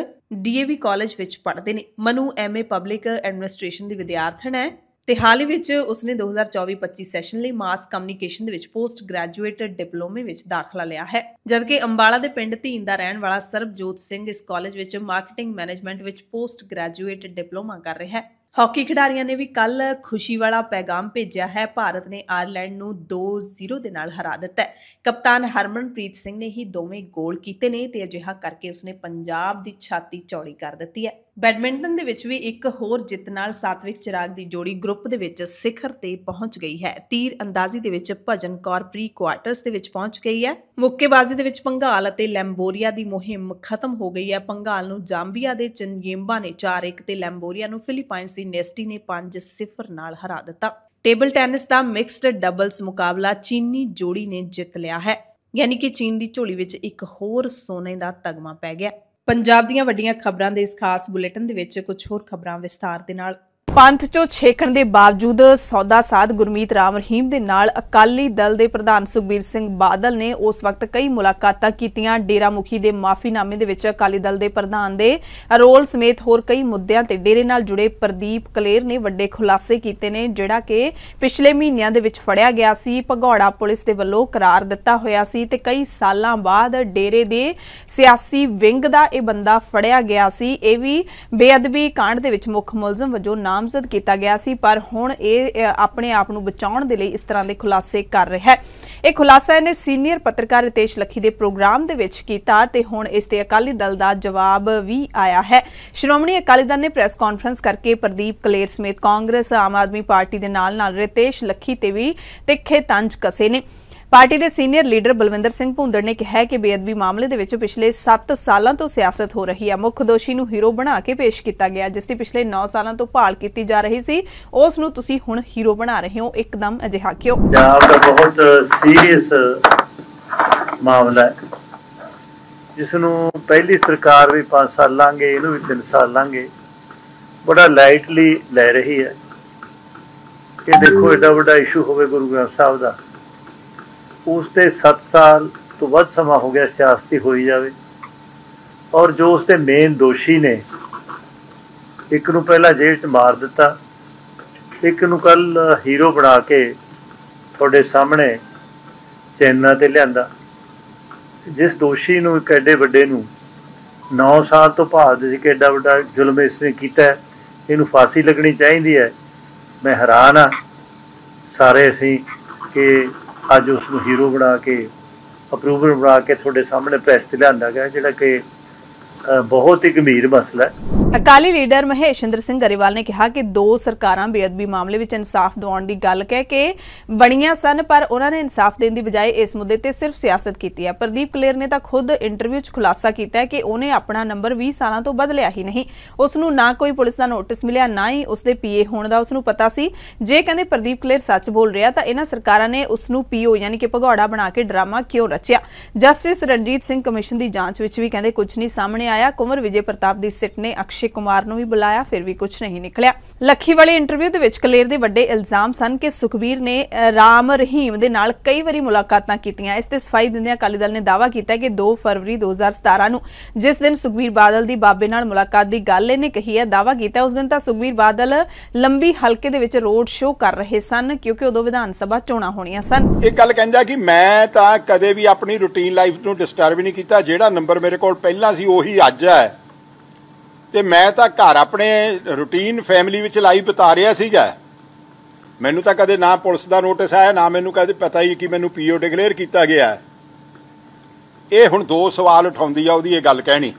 ਡੀਏਵੀ ਕਾਲਜ ਵਿੱਚ ਪੜ੍ਹਦੇ ਨੇ ਮਨੂ ਐਮਏ ਪਬਲਿਕ ਐਡਮਿਨਿਸਟ੍ਰੇਸ਼ਨ ਦੀ ਵਿਦਿਆਰਥਣ ਹੈ ਤੇ ਹਾਲ ਹੀ ਵਿੱਚ ਉਸਨੇ 2024-25 ਸੈਸ਼ਨ ਲਈ ਮਾਸ ਕਮਿਊਨੀਕੇਸ਼ਨ ਦੇ ਵਿੱਚ ਪੋਸਟ ਗ੍ਰੈਜੂਏਟ ਡਿਪਲੋਮੇ ਵਿੱਚ ਦਾਖਲਾ ਲਿਆ ਹੈ ਜਦਕਿ ਅੰਬਾਲਾ ਦੇ ਪਿੰਡ ਧੀਨ ਦਾ ਰਹਿਣ ਵਾਲਾ ਸਰਬਜੋਤ ਸਿੰਘ ਇਸ ਕਾਲਜ ਵਿੱਚ ਮਾਰਕੀਟਿੰਗ ਮੈਨੇਜਮੈਂਟ ਵਿੱਚ ਪੋਸਟ ਗ੍ਰੈਜੂਏਟ ਡਿਪਲੋਮਾ ਕਰ ਰਿਹਾ ਹੈ ਹਾਕੀ ਖਿਡਾਰੀਆਂ ਨੇ ਵੀ ਕੱਲ ਖੁਸ਼ੀ ਵਾਲਾ ਪੈਗਾਮ ਭੇਜਿਆ ਹੈ ਭਾਰਤ ਨੇ ਆਇਰਲੈਂਡ ਨੂੰ 2-0 ਦੇ ਨਾਲ ਹਰਾ ਦਿੱਤਾ ਹੈ ਕਪਤਾਨ ਹਰਮਨਪ੍ਰੀਤ ਸਿੰਘ ਨੇ ਹੀ ਦੋਵੇਂ ਗੋਲ ਕੀਤੇ ਨੇ ਤੇ ਅਜਿਹਾ ਕਰਕੇ ਉਸਨੇ ਪੰਜਾਬ ਦੀ ਛਾਤੀ ਚੌੜੀ ਕਰ ਦਿੱਤੀ ਹੈ ਬੈਡਮਿੰਟਨ ਦੇ ਵਿੱਚ ਵੀ ਇੱਕ ਹੋਰ ਜਿੱਤ ਨਾਲ ਸਾਤਵਿਕ ਚਿਰਾਗ ਦੀ ਜੋੜੀ ਗਰੁੱਪ ਦੇ ਵਿੱਚ ਸਿਖਰ ਤੇ ਪਹੁੰਚ ਗਈ ਹੈ ਤੀਰ ਅੰਦਾਜ਼ੀ ਦੇ ਵਿੱਚ ਭਜਨ ਕੌਰ ਪ੍ਰੀ ਕੁਆਟਰਸ ਦੇ ਵਿੱਚ ਪਹੁੰਚ ਗਈ ਹੈ ਮੁੱਕੇਬਾਜ਼ੀ ਦੇ ਵਿੱਚ ਪੰਗਾਲ ਅਤੇ ਲੈਂਬੋਰੀਆ ਦੀ ਮੁਹਿੰਮ ਖਤਮ ਹੋ ਗਈ ਹੈ ਪੰਗਾਲ ਨੂੰ ਜ਼ਾਂਬੀਆ ਦੇ ਚਨਗੇਂਬਾ ਨੇ 4-1 ਤੇ ਲੈਂਬੋਰੀਆ ਨੂੰ ਫਿਲੀਪਾਈਨਸ ਦੀ ਨੇਸਟੀ ਨੇ 5-0 ਨਾਲ ਹਰਾ ਦਿੱਤਾ ਟੇਬਲ ਟੈਨਿਸ ਦਾ ਮਿਕਸਡ ਡਬਲਸ ਮੁਕਾਬਲਾ ਚੀਨੀ ਜੋੜੀ ਨੇ ਜਿੱਤ ਲਿਆ ਹੈ ਯਾਨੀ ਕਿ ਚੀਨ ਦੀ ਝੋਲੀ ਵਿੱਚ ਇੱਕ ਹੋਰ ਸੋਨੇ ਦਾ ਤਗਮਾ ਪੈ ਗਿਆ ਪੰਜਾਬ ਦੀਆਂ ਵੱਡੀਆਂ ਖਬਰਾਂ ਦੇ ਇਸ ਖਾਸ ਬੁਲੇਟਿਨ ਦੇ ਵਿੱਚ ਕੁਝ ਹੋਰ ਖਬਰਾਂ ਵਿਸਤਾਰ ਦੇ ਨਾਲ ਪੰਥ ਚੋਂ ਛੇਕਣ ਦੇ ਬਾਵਜੂਦ ਸੌਦਾ ਸਾਧ ਗੁਰਮੀਤ ਰਾਮ ਰਹੀਮ ਦੇ ਨਾਲ ਅਕਾਲੀ ਦਲ ਦੇ ਪ੍ਰਧਾਨ ਸੁਖਬੀਰ ਸਿੰਘ ਬਾਦਲ ਨੇ ਉਸ ਵਕਤ ਕਈ ਮੁਲਾਕਾਤਾਂ ਕੀਤੀਆਂ ਡੇਰਾ ਮੁਖੀ ਦੇ ਮਾਫੀਨਾਮੇ ਦੇ ਵਿੱਚ ਅਕਾਲੀ ਦਲ ਦੇ ਪ੍ਰਧਾਨ ਦੇ ਰੋਲ ਸਮੇਤ ਹੋਰ ਕਈ ਮੁੱਦਿਆਂ ਤੇ ਡੇਰੇ ਨਾਲ ਜੁੜੇ ਪ੍ਰਦੀਪ ਕਲੇਰ ਨੇ ਵੱਡੇ ਖੁਲਾਸੇ ਕੀਤੇ ਨੇ ਜਿਹੜਾ ਕਿ ਪਿਛਲੇ ਮਹੀਨਿਆਂ ਦੇ ਵਿੱਚ ਫੜਿਆ ਗਿਆ ਸੀ ਭਗੌੜਾ ਪੁਲਿਸ ਦੇ ਵੱਲੋਂ ਕਰਾਰ ਦਿੱਤਾ ਹੋਇਆ ਸੀ ਤੇ ਕਈ ਸਾਲਾਂ ਬਾਅਦ ਡੇਰੇ ਦੇ ਸਿਆਸੀ ਵਿੰਗ ਦਾ ਇਹ ਬੰਦਾ ਫੜਿਆ ਗਿਆ ਸੀ ਇਹ ਵੀ ਬੇਅਦਬੀ ਕਾਂਡ ਦੇ ਵਿੱਚ ਮੁੱਖ ਮੁਲਜ਼ਮ ਵਜੋਂ ਨਾਮ ਨਾਮਜ਼ਦ ਕੀਤਾ ਗਿਆ ਸੀ ਪਰ ਹੁਣ ਇਹ ਆਪਣੇ ਆਪ ਨੂੰ ਬਚਾਉਣ ਦੇ ਲਈ ਇਸ ਤਰ੍ਹਾਂ ਦੇ ਖੁਲਾਸੇ ਕਰ ਰਿਹਾ ਹੈ ਇਹ ਖੁਲਾਸਾ ਇਹਨੇ ਸੀਨੀਅਰ ਪੱਤਰਕਾਰ ਰਿਤੇਸ਼ ਲੱਖੀ ਦੇ ਪ੍ਰੋਗਰਾਮ ਦੇ ਵਿੱਚ ਕੀਤਾ ਤੇ ਹੁਣ ਇਸ ਤੇ ਅਕਾਲੀ ਦਲ ਦਾ ਜਵਾਬ ਵੀ ਆਇਆ ਹੈ ਸ਼੍ਰੋਮਣੀ ਅਕਾਲੀ ਦਲ ਨੇ ਪ੍ਰੈਸ ਕਾਨਫਰੰਸ ਕਰਕੇ ਪ੍ਰਦੀਪ ਕਲੇਰ ਸਮੇਤ ਕਾਂਗਰਸ ਆਮ ਆਦਮੀ ਪਾਰਟੀ ਦੇ ਨਾਲ ਨਾਲ ਰਿਤੇਸ਼ ਲੱਖੀ ਤੇ ਵੀ ਤਿੱਖੇ ਤੰਜ ਕਸੇ ਨੇ ਪਾਰਟੀ ਦੇ ਸੀਨੀਅਰ ਲੀਡਰ ਬਲਵਿੰਦਰ ਸਿੰਘ ਭੁੰਦੜ ਨੇ ਕਿਹਾ ਕਿ ਬੇਅਦਬੀ ਮਾਮਲੇ ਦੇ ਵਿੱਚ ਪਿਛਲੇ 7 ਸਾਲਾਂ ਤੋਂ ਸਿਆਸਤ ਹੋ ਰਹੀ ਹੈ ਮੁੱਖ ਦੋਸ਼ੀ ਨੂੰ ਹੀਰੋ ਬਣਾ ਕੇ ਪੇਸ਼ ਕੀਤਾ ਗਿਆ ਜਿਸ ਦੀ ਪਿਛਲੇ 9 ਸਾਲਾਂ ਤੋਂ ਭਾਲ ਕੀਤੀ ਜਾ ਰਹੀ ਸੀ ਉਸ ਨੂੰ ਤੁਸੀਂ ਹੁਣ ਹੀਰੋ ਬਣਾ ਰਹੇ ਹੋ ਇੱਕਦਮ ਅਜਿਹਾ ਕਿਉਂ ਪੰਜਾਬ ਦਾ ਬਹੁਤ ਸੀਰੀਅਸ ਮਾਮਲਾ ਹੈ ਜਿਸ ਨੂੰ ਪਹਿਲੀ ਸਰਕਾਰ ਵੀ 5 ਸਾਲ ਲਾਂਗੇ ਇਹਨੂੰ ਵੀ 3 ਸਾਲ ਲਾਂਗੇ ਬੜਾ ਲਾਈਟਲੀ ਲੈ ਰਹੀ ਹੈ ਇਹ ਦੇਖੋ ਐਡਾ ਵੱਡਾ ਇਸ਼ੂ ਹੋਵੇ ਗੁਰੂ ਗ੍ਰੰਥ ਸਾਹਿਬ ਦਾ ਉਸ ਤੇ 7 ਸਾਲ ਤੋਂ ਵੱਧ ਸਮਾਂ ਹੋ ਗਿਆ ਸਿਆਸਤੀ ਹੋਈ ਜਾਵੇ ਔਰ ਜੋ ਉਸ ਤੇ ਮੇਨ ਦੋਸ਼ੀ ਨੇ ਇੱਕ ਨੂੰ ਪਹਿਲਾਂ ਜੇਲ੍ਹ 'ਚ ਮਾਰ ਦਿੱਤਾ ਇੱਕ ਨੂੰ ਕੱਲ ਹੀਰੋ ਬਣਾ ਕੇ ਤੁਹਾਡੇ ਸਾਹਮਣੇ ਚੈਨਾ ਤੇ ਲਿਆਂਦਾ ਜਿਸ ਦੋਸ਼ੀ ਨੂੰ ਇੱਕ ਐਡੇ ਵੱਡੇ ਨੂੰ 9 ਸਾਲ ਤੋਂ ਭਾਰਤ ਸੀ ਕਿੱਡਾ ਐਡਾ ਵੱਡਾ ਜ਼ੁਲਮ ਇਸ ਨੇ ਕੀਤਾ ਹੈ ਇਹਨੂੰ ਫਾਂਸੀ ਲੱਗਣੀ ਚਾਹੀਦੀ ਹੈ ਮੈਂ ਹੈਰਾਨ ਆ ਸਾਰੇ ਅਸੀਂ ਕਿ ਅੱਜ ਉਸ ਨੂੰ ਹੀਰੋ ਬਣਾ ਕੇ ਅਪਰੂਵਲ ਬਣਾ ਕੇ ਤੁਹਾਡੇ ਸਾਹਮਣੇ ਪ੍ਰੈਸ ਤੇ ਲਿਆਂਦਾ ਗਿਆ ਜਿਹੜਾ ਕਿ ਬਹੁਤ ਹੀ ਗੰਭੀਰ ਮਸਲਾ ਹੈ ਅਕਾਲੀ ਲੀਡਰ ਮਹੇਸ਼ਿੰਦਰ ਸਿੰਘ ਗਰੇਵਾਲ ਨੇ ਕਿਹਾ ਕਿ ਦੋ ਸਰਕਾਰਾਂ ਬੇਅਦਬੀ ਮਾਮਲੇ ਵਿੱਚ ਇਨਸਾਫ ਦਿਵਾਉਣ ਦੀ ਗੱਲ ਕਹਿ ਕੇ ਬਣੀਆਂ ਸਨ ਪਰ ਉਹਨਾਂ ਨੇ ਇਨਸਾਫ ਦੇਣ ਦੀ ਬਜਾਏ ਇਸ ਮੁੱਦੇ ਤੇ ਸਿਰਫ ਸਿਆਸਤ ਕੀਤੀ ਹੈ ਪ੍ਰਦੀਪ ਕਲੇਰ ਨੇ ਤਾਂ ਖੁਦ ਇੰਟਰਵਿਊ 'ਚ ਖੁਲਾਸਾ ਕੀਤਾ ਹੈ ਕਿ ਉਹਨੇ ਆਪਣਾ ਨੰਬਰ 20 ਸਾਲਾਂ ਤੋਂ ਬਦਲਿਆ ਹੀ ਨਹੀਂ ਉਸ ਨੂੰ ਨਾ ਕੋਈ ਪੁਲਿਸ ਦਾ ਨੋਟਿਸ ਮਿਲਿਆ ਨਾ ਹੀ ਉਸ ਦੇ ਪੀਏ ਹੋਣ ਦਾ ਉਸ ਨੂੰ ਪਤਾ ਸੀ ਜੇ ਕਹਿੰਦੇ ਪ੍ਰਦੀਪ ਕਲੇਰ ਸੱਚ ਬੋਲ ਰਿਹਾ ਤਾਂ ਇਹਨਾਂ ਸਰਕਾਰਾਂ ਨੇ ਉਸ ਨੂੰ ਪੀਓ ਯਾਨੀ ਕਿ ਭਗੌੜਾ ਬਣਾ ਕੇ ਡਰਾਮਾ ਕਿਉਂ ਰਚਿਆ ਜਸਟਿਸ ਰਣਜੀਤ ਸਿੰਘ ਕਮਿਸ਼ਨ ਦੀ ਜਾਂਚ ਵਿੱਚ ਵੀ ਕਹਿੰਦੇ ਕੁਝ ਨਹੀਂ ਸਾਹਮਣੇ ਆਇਆ ਕੁਮਰ ਵਿਜੇ ਪ੍ਰਤਾਪ ਦੀ ਸਿੱਟ ਨੇ ਅਕਸ਼ ਅਕਸ਼ੇ ਕੁਮਾਰ ਨੂੰ ਵੀ ਬੁਲਾਇਆ ਫਿਰ ਵੀ ਕੁਝ ਨਹੀਂ ਨਿਕਲਿਆ ਲੱਖੀ ਵਾਲੇ ਇੰਟਰਵਿਊ ਦੇ ਵਿੱਚ ਕਲੇਰ ਦੇ ਵੱਡੇ ਇਲਜ਼ਾਮ ਸਨ ਕਿ ਸੁਖਬੀਰ ਨੇ ਰਾਮ ਰਹੀਮ ਦੇ ਨਾਲ ਕਈ ਵਾਰੀ ਮੁਲਾਕਾਤਾਂ ਕੀਤੀਆਂ ਇਸ ਤੇ ਸਫਾਈ ਦਿੰਦਿਆਂ ਅਕਾਲੀ ਦਲ ਨੇ ਦਾਵਾ ਕੀਤਾ ਕਿ 2 ਫਰਵਰੀ 2017 ਨੂੰ ਜਿਸ ਦਿਨ ਸੁਖਬੀਰ ਬਾਦਲ ਦੀ ਬਾਬੇ ਨਾਲ ਮੁਲਾਕਾਤ ਦੀ ਗੱਲ ਇਹਨੇ ਕਹੀ ਹੈ ਦਾਵਾ ਕੀਤਾ ਉਸ ਦਿਨ ਤਾਂ ਸੁਖਬੀਰ ਬਾਦਲ ਲੰਬੀ ਹਲਕੇ ਦੇ ਵਿੱਚ ਰੋਡ ਸ਼ੋਅ ਕਰ ਰਹੇ ਸਨ ਕਿਉਂਕਿ ਉਦੋਂ ਵਿਧਾਨ ਸਭਾ ਚੋਣਾਂ ਹੋਣੀਆਂ ਸਨ ਇਹ ਗੱਲ ਕਹਿੰਦਾ ਕਿ ਮੈਂ ਤਾਂ ਕਦੇ ਵੀ ਆਪਣੀ ਰੁਟੀਨ ਲਾਈਫ ਨੂੰ ਡਿਸਟਰਬ ਨਹੀਂ ਕੀਤਾ ਜਿਹੜਾ ਨੰਬਰ ਮੇਰੇ ਕੋਲ ਪਹਿਲਾਂ ਸੀ ਉਹੀ ਅੱਜ ਹੈ ਤੇ ਮੈਂ ਤਾਂ ਘਰ ਆਪਣੇ ਰੁਟੀਨ ਫੈਮਿਲੀ ਵਿੱਚ ਲਾਈਵ ਬਿਤਾ ਰਿਹਾ ਸੀਗਾ ਮੈਨੂੰ ਤਾਂ ਕਦੇ ਨਾ ਪੁਲਿਸ ਦਾ ਨੋਟਿਸ ਆਇਆ ਨਾ ਮੈਨੂੰ ਕਦੇ ਪਤਾ ਹੀ ਕਿ ਮੈਨੂੰ ਪੀਓ ਡਿਕਲੇਅਰ ਕੀਤਾ ਗਿਆ ਇਹ ਹੁਣ ਦੋ ਸਵਾਲ ਉਠਾਉਂਦੀ ਆ ਉਹਦੀ ਇਹ ਗੱਲ ਕਹਿਣੀ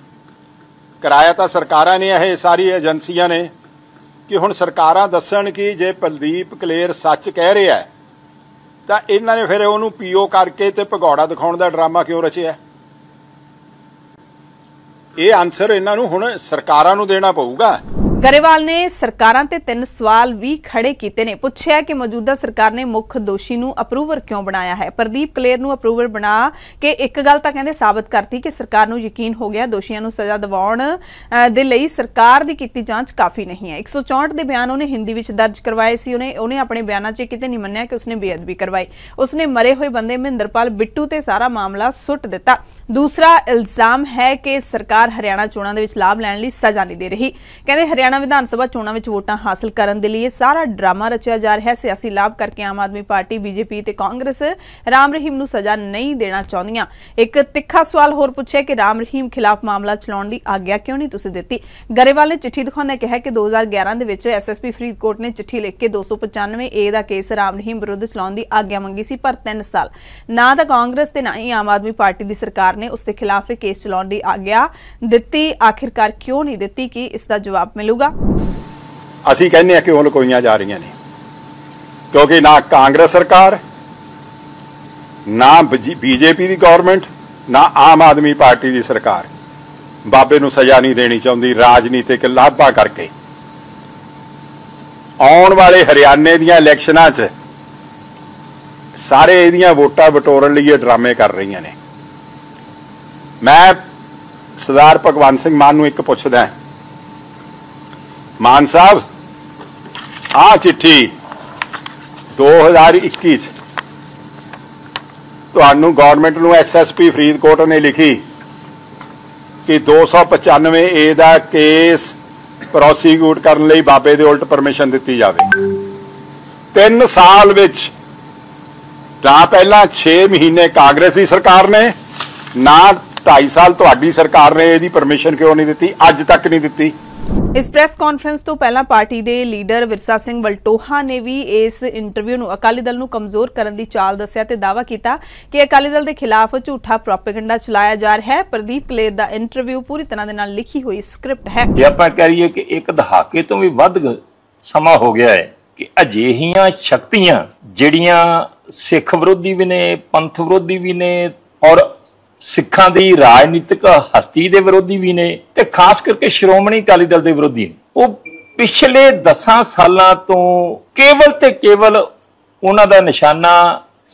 ਕਰਾਇਆ ਤਾਂ ਸਰਕਾਰਾਂ ਨੇ ਇਹ ਸਾਰੀ ਏਜੰਸੀਆਂ ਨੇ ਕਿ ਹੁਣ ਸਰਕਾਰਾਂ ਦੱਸਣ ਕਿ ਜੇ ਪਲਦੀਪ ਕਲੇਰ ਸੱਚ ਕਹਿ ਰਿਹਾ ਤਾਂ ਇਹਨਾਂ ਨੇ ਫਿਰ ਉਹਨੂੰ ਪੀਓ ਕਰਕੇ ਤੇ ਭਗੌੜਾ ਦਿਖਾਉਣ ਦਾ ਡਰਾਮਾ ਕਿਉਂ ਰਚਿਆ ਇਹ ਆਨਸਰ ਇਹਨਾਂ ਨੂੰ ਹੁਣ ਸਰਕਾਰਾਂ ਨੂੰ ਦੇਣਾ ਪਊਗਾ ਗਰੇਵਾਲ ਨੇ ਸਰਕਾਰਾਂ ਤੇ ਤਿੰਨ ਸਵਾਲ ਵੀ ਖੜੇ ਕੀਤੇ ਨੇ ਪੁੱਛਿਆ ਕਿ ਮੌਜੂਦਾ ਸਰਕਾਰ ਨੇ ਮੁੱਖ ਦੋਸ਼ੀ ਨੂੰ ਅਪਰੂਵਰ ਕਿਉਂ ਬਣਾਇਆ ਹੈ ਪ੍ਰਦੀਪ ਕਲੇਰ ਨੂੰ ਅਪਰੂਵਰ ਬਣਾ ਕੇ ਇੱਕ ਗੱਲ ਤਾਂ ਕਹਿੰਦੇ ਸਾਬਤ ਕਰਤੀ ਕਿ ਸਰਕਾਰ ਨੂੰ ਯਕੀਨ ਹੋ ਗਿਆ ਦੋਸ਼ੀਆਂ ਨੂੰ ਸਜ਼ਾ ਦਿਵਾਉਣ ਦੇ ਲਈ ਸਰਕਾਰ ਦੀ ਕੀਤੀ ਜਾਂਚ ਕਾਫੀ ਨਹੀਂ ਹੈ 164 ਦੇ ਬਿਆਨ ਉਹਨੇ ਹਿੰਦੀ ਵਿੱਚ ਦਰਜ ਕਰਵਾਏ ਸੀ ਉਹਨੇ ਉਹਨੇ ਆਪਣੇ ਬਿਆਨਾਂ 'ਚ ਕਿਤੇ ਨਹੀਂ ਮੰਨਿਆ ਕਿ ਉਸਨੇ ਬੇਅਦਬੀ ਕਰਵਾਈ ਉਸਨੇ ਮਰੇ ਹੋਏ ਬੰਦੇ ਮਹਿੰਦਰਪਾਲ ਬਿੱਟੂ ਤੇ ਸਾਰਾ ਮਾਮਲਾ ਸੁੱਟ ਦਿੱਤਾ ਦੂਸਰਾ ਇਲਜ਼ਾਮ ਹੈ ਕਿ ਸਰਕਾਰ ਹਰਿਆਣਾ ਚੋਣਾਂ ਦੇ ਵਿੱਚ ਲਾਭ ਲੈਣ ਲਈ ਸਜ਼ਾ ਨਹੀਂ ਦੇ ਰਹੀ ਕਹਿੰਦੇ ਹਰਿਆਣਾ ਹਰਿਆਣਾ ਵਿਧਾਨ ਸਭਾ ਚੋਣਾਂ ਵਿੱਚ ਵੋਟਾਂ ਹਾਸਲ ਕਰਨ ਦੇ ਲਈ ਸਾਰਾ ਡਰਾਮਾ ਰਚਿਆ ਜਾ ਰਿਹਾ ਹੈ ਸਿਆਸੀ ਲਾਭ ਕਰਕੇ ਆਮ ਆਦਮੀ ਪਾਰਟੀ ਬੀਜੇਪੀ ਤੇ ਕਾਂਗਰਸ ਰਾਮ ਰਹੀਮ ਨੂੰ ਸਜ਼ਾ ਨਹੀਂ ਦੇਣਾ ਚਾਹੁੰਦੀਆਂ ਇੱਕ ਤਿੱਖਾ ਸਵਾਲ ਹੋਰ ਪੁੱਛਿਆ ਕਿ ਰਾਮ ਰਹੀਮ ਖਿਲਾਫ ਮਾਮਲਾ ਚਲਾਉਣ ਦੀ ਆਗਿਆ ਕਿਉਂ ਨਹੀਂ ਤੁਸੀਂ ਦਿੱਤੀ ਗਰੇਵਾਲ ਨੇ ਚਿੱਠੀ ਦਿਖਾਉਂਦਾ ਕਿਹਾ ਕਿ 2011 ਦੇ ਵਿੱਚ ਐਸਐਸਪੀ ਫਰੀਦਕੋਟ ਨੇ ਚਿੱਠੀ ਲਿਖ ਕੇ 295 ਏ ਦਾ ਕੇਸ ਰਾਮ ਰਹੀਮ ਵਿਰੁੱਧ ਚਲਾਉਣ ਦੀ ਆਗਿਆ ਮੰਗੀ ਸੀ ਪਰ 3 ਸਾਲ ਨਾ ਤਾਂ ਕਾਂਗਰਸ ਤੇ ਨਾ ਹੀ ਆਮ ਆਦਮੀ ਪਾਰਟੀ ਦੀ ਸਰਕਾਰ ਨੇ ਉਸ ਦੇ ਖਿਲਾਫ ਕੇਸ ਚਲਾਉਣ ਦੀ ਆਗਿਆ ਦਿੱਤੀ ਆਖਿਰਕਾਰ ਕਿਉਂ ਨਹੀਂ ਦਿੱਤੀ ਕਿ ਇਸ ਦਾ ਜਵਾਬ ਮਿਲੂਗਾ ਹੋਊਗਾ ਅਸੀਂ ਕਹਿੰਦੇ ਆ ਕਿ ਉਹ ਲੁਕੋਈਆਂ ਜਾ ਰਹੀਆਂ ਨੇ ਕਿਉਂਕਿ ਨਾ ਕਾਂਗਰਸ ਸਰਕਾਰ ਨਾ ਬੀਜੇਪੀ ਦੀ ਗਵਰਨਮੈਂਟ ਨਾ ਆਮ ਆਦਮੀ ਪਾਰਟੀ ਦੀ ਸਰਕਾਰ ਬਾਬੇ ਨੂੰ ਸਜ਼ਾ ਨਹੀਂ ਦੇਣੀ ਚਾਹੁੰਦੀ ਰਾਜਨੀਤਿਕ ਲਾਭਾ ਕਰਕੇ ਆਉਣ ਵਾਲੇ ਹਰਿਆਣੇ ਦੀਆਂ ਇਲੈਕਸ਼ਨਾਂ 'ਚ ਸਾਰੇ ਇਹਦੀਆਂ ਵੋਟਾਂ ਬਟੋਰਨ ਲਈ ਇਹ ਡਰਾਮੇ ਕਰ ਰਹੀਆਂ ਨੇ ਮੈਂ ਸਰਦਾਰ ਭਗਵੰਤ ਸਿੰਘ ਮਾਨ ਨੂੰ ਇੱਕ ਪੁੱਛਦਾ ਹਾਂ ਮਾਨ ਸਾਹਿਬ ਆ ਚਿੱਠੀ 2021 ਤੁਹਾਨੂੰ ਗਵਰਨਮੈਂਟ ਨੂੰ ਐਸਐਸਪੀ ਫਰੀਦਕੋਟ ਨੇ ਲਿਖੀ ਕਿ 295 ਏ ਦਾ ਕੇਸ ਪ੍ਰੋਸੀਕਿਊਟ ਕਰਨ ਲਈ ਬਾਬੇ ਦੇ ਉਲਟ ਪਰਮਿਸ਼ਨ ਦਿੱਤੀ ਜਾਵੇ 3 ਸਾਲ ਵਿੱਚ ਤਾਂ ਪਹਿਲਾਂ 6 ਮਹੀਨੇ ਕਾਂਗਰਸ ਦੀ ਸਰਕਾਰ ਨੇ ਨਾ 2.5 ਸਾਲ ਤੁਹਾਡੀ ਸਰਕਾਰ ਨੇ ਇਹਦੀ ਪਰਮਿਸ਼ਨ ਕਿਉਂ ਨਹੀਂ ਦਿੱਤੀ ਅੱਜ ਤੱਕ ਨਹੀਂ ਦਿੱਤੀ ਇਸ ਪ੍ਰੈਸ ਕਾਨਫਰੰਸ ਤੋਂ ਪਹਿਲਾਂ ਪਾਰਟੀ ਦੇ ਲੀਡਰ ਵਿਰਸਾ ਸਿੰਘ ਵਲਟੋਹਾ ਨੇ ਵੀ ਇਸ ਇੰਟਰਵਿਊ ਨੂੰ ਅਕਾਲੀ ਦਲ ਨੂੰ ਕਮਜ਼ੋਰ ਕਰਨ ਦੀ ਚਾਲ ਦੱਸਿਆ ਤੇ ਦਾਵਾ ਕੀਤਾ ਕਿ ਅਕਾਲੀ ਦਲ ਦੇ ਖਿਲਾਫ ਝੂਠਾ ਪ੍ਰੋਪਗੈਂਡਾ ਚਲਾਇਆ ਜਾ ਰਿਹਾ ਹੈ ਪ੍ਰਦੀਪ ਕਲੇਰ ਦਾ ਇੰਟਰਵਿਊ ਪੂਰੀ ਤਰ੍ਹਾਂ ਦੇ ਨਾਲ ਲਿਖੀ ਹੋਈ ਸਕ੍ਰਿਪਟ ਹੈ ਜੇ ਆਪਾਂ ਕਹੀਏ ਕਿ ਇੱਕ ਦਹਾਕੇ ਤੋਂ ਵੀ ਵੱਧ ਸਮਾਂ ਹੋ ਗਿਆ ਹੈ ਕਿ ਅਜਿਹੀਆਂ ਸ਼ਕਤੀਆਂ ਜਿਹੜੀਆਂ ਸਿੱਖ ਵਿਰੋਧੀ ਵੀ ਨੇ ਪੰਥ ਵਿਰੋਧੀ ਵੀ ਨੇ ਔਰ ਸਿੱਖਾਂ ਦੀ ਰਾਜਨੀਤਿਕ ਹਸਤੀ ਦੇ ਵਿਰੋਧੀ ਵੀ ਨੇ ਤੇ ਖਾਸ ਕਰਕੇ ਸ਼੍ਰੋਮਣੀ ਅਕਾਲੀ ਦਲ ਦੇ ਵਿਰੋਧੀ ਨੇ ਉਹ ਪਿਛਲੇ 10 ਸਾਲਾਂ ਤੋਂ ਕੇਵਲ ਤੇ ਕੇਵਲ ਉਹਨਾਂ ਦਾ ਨਿਸ਼ਾਨਾ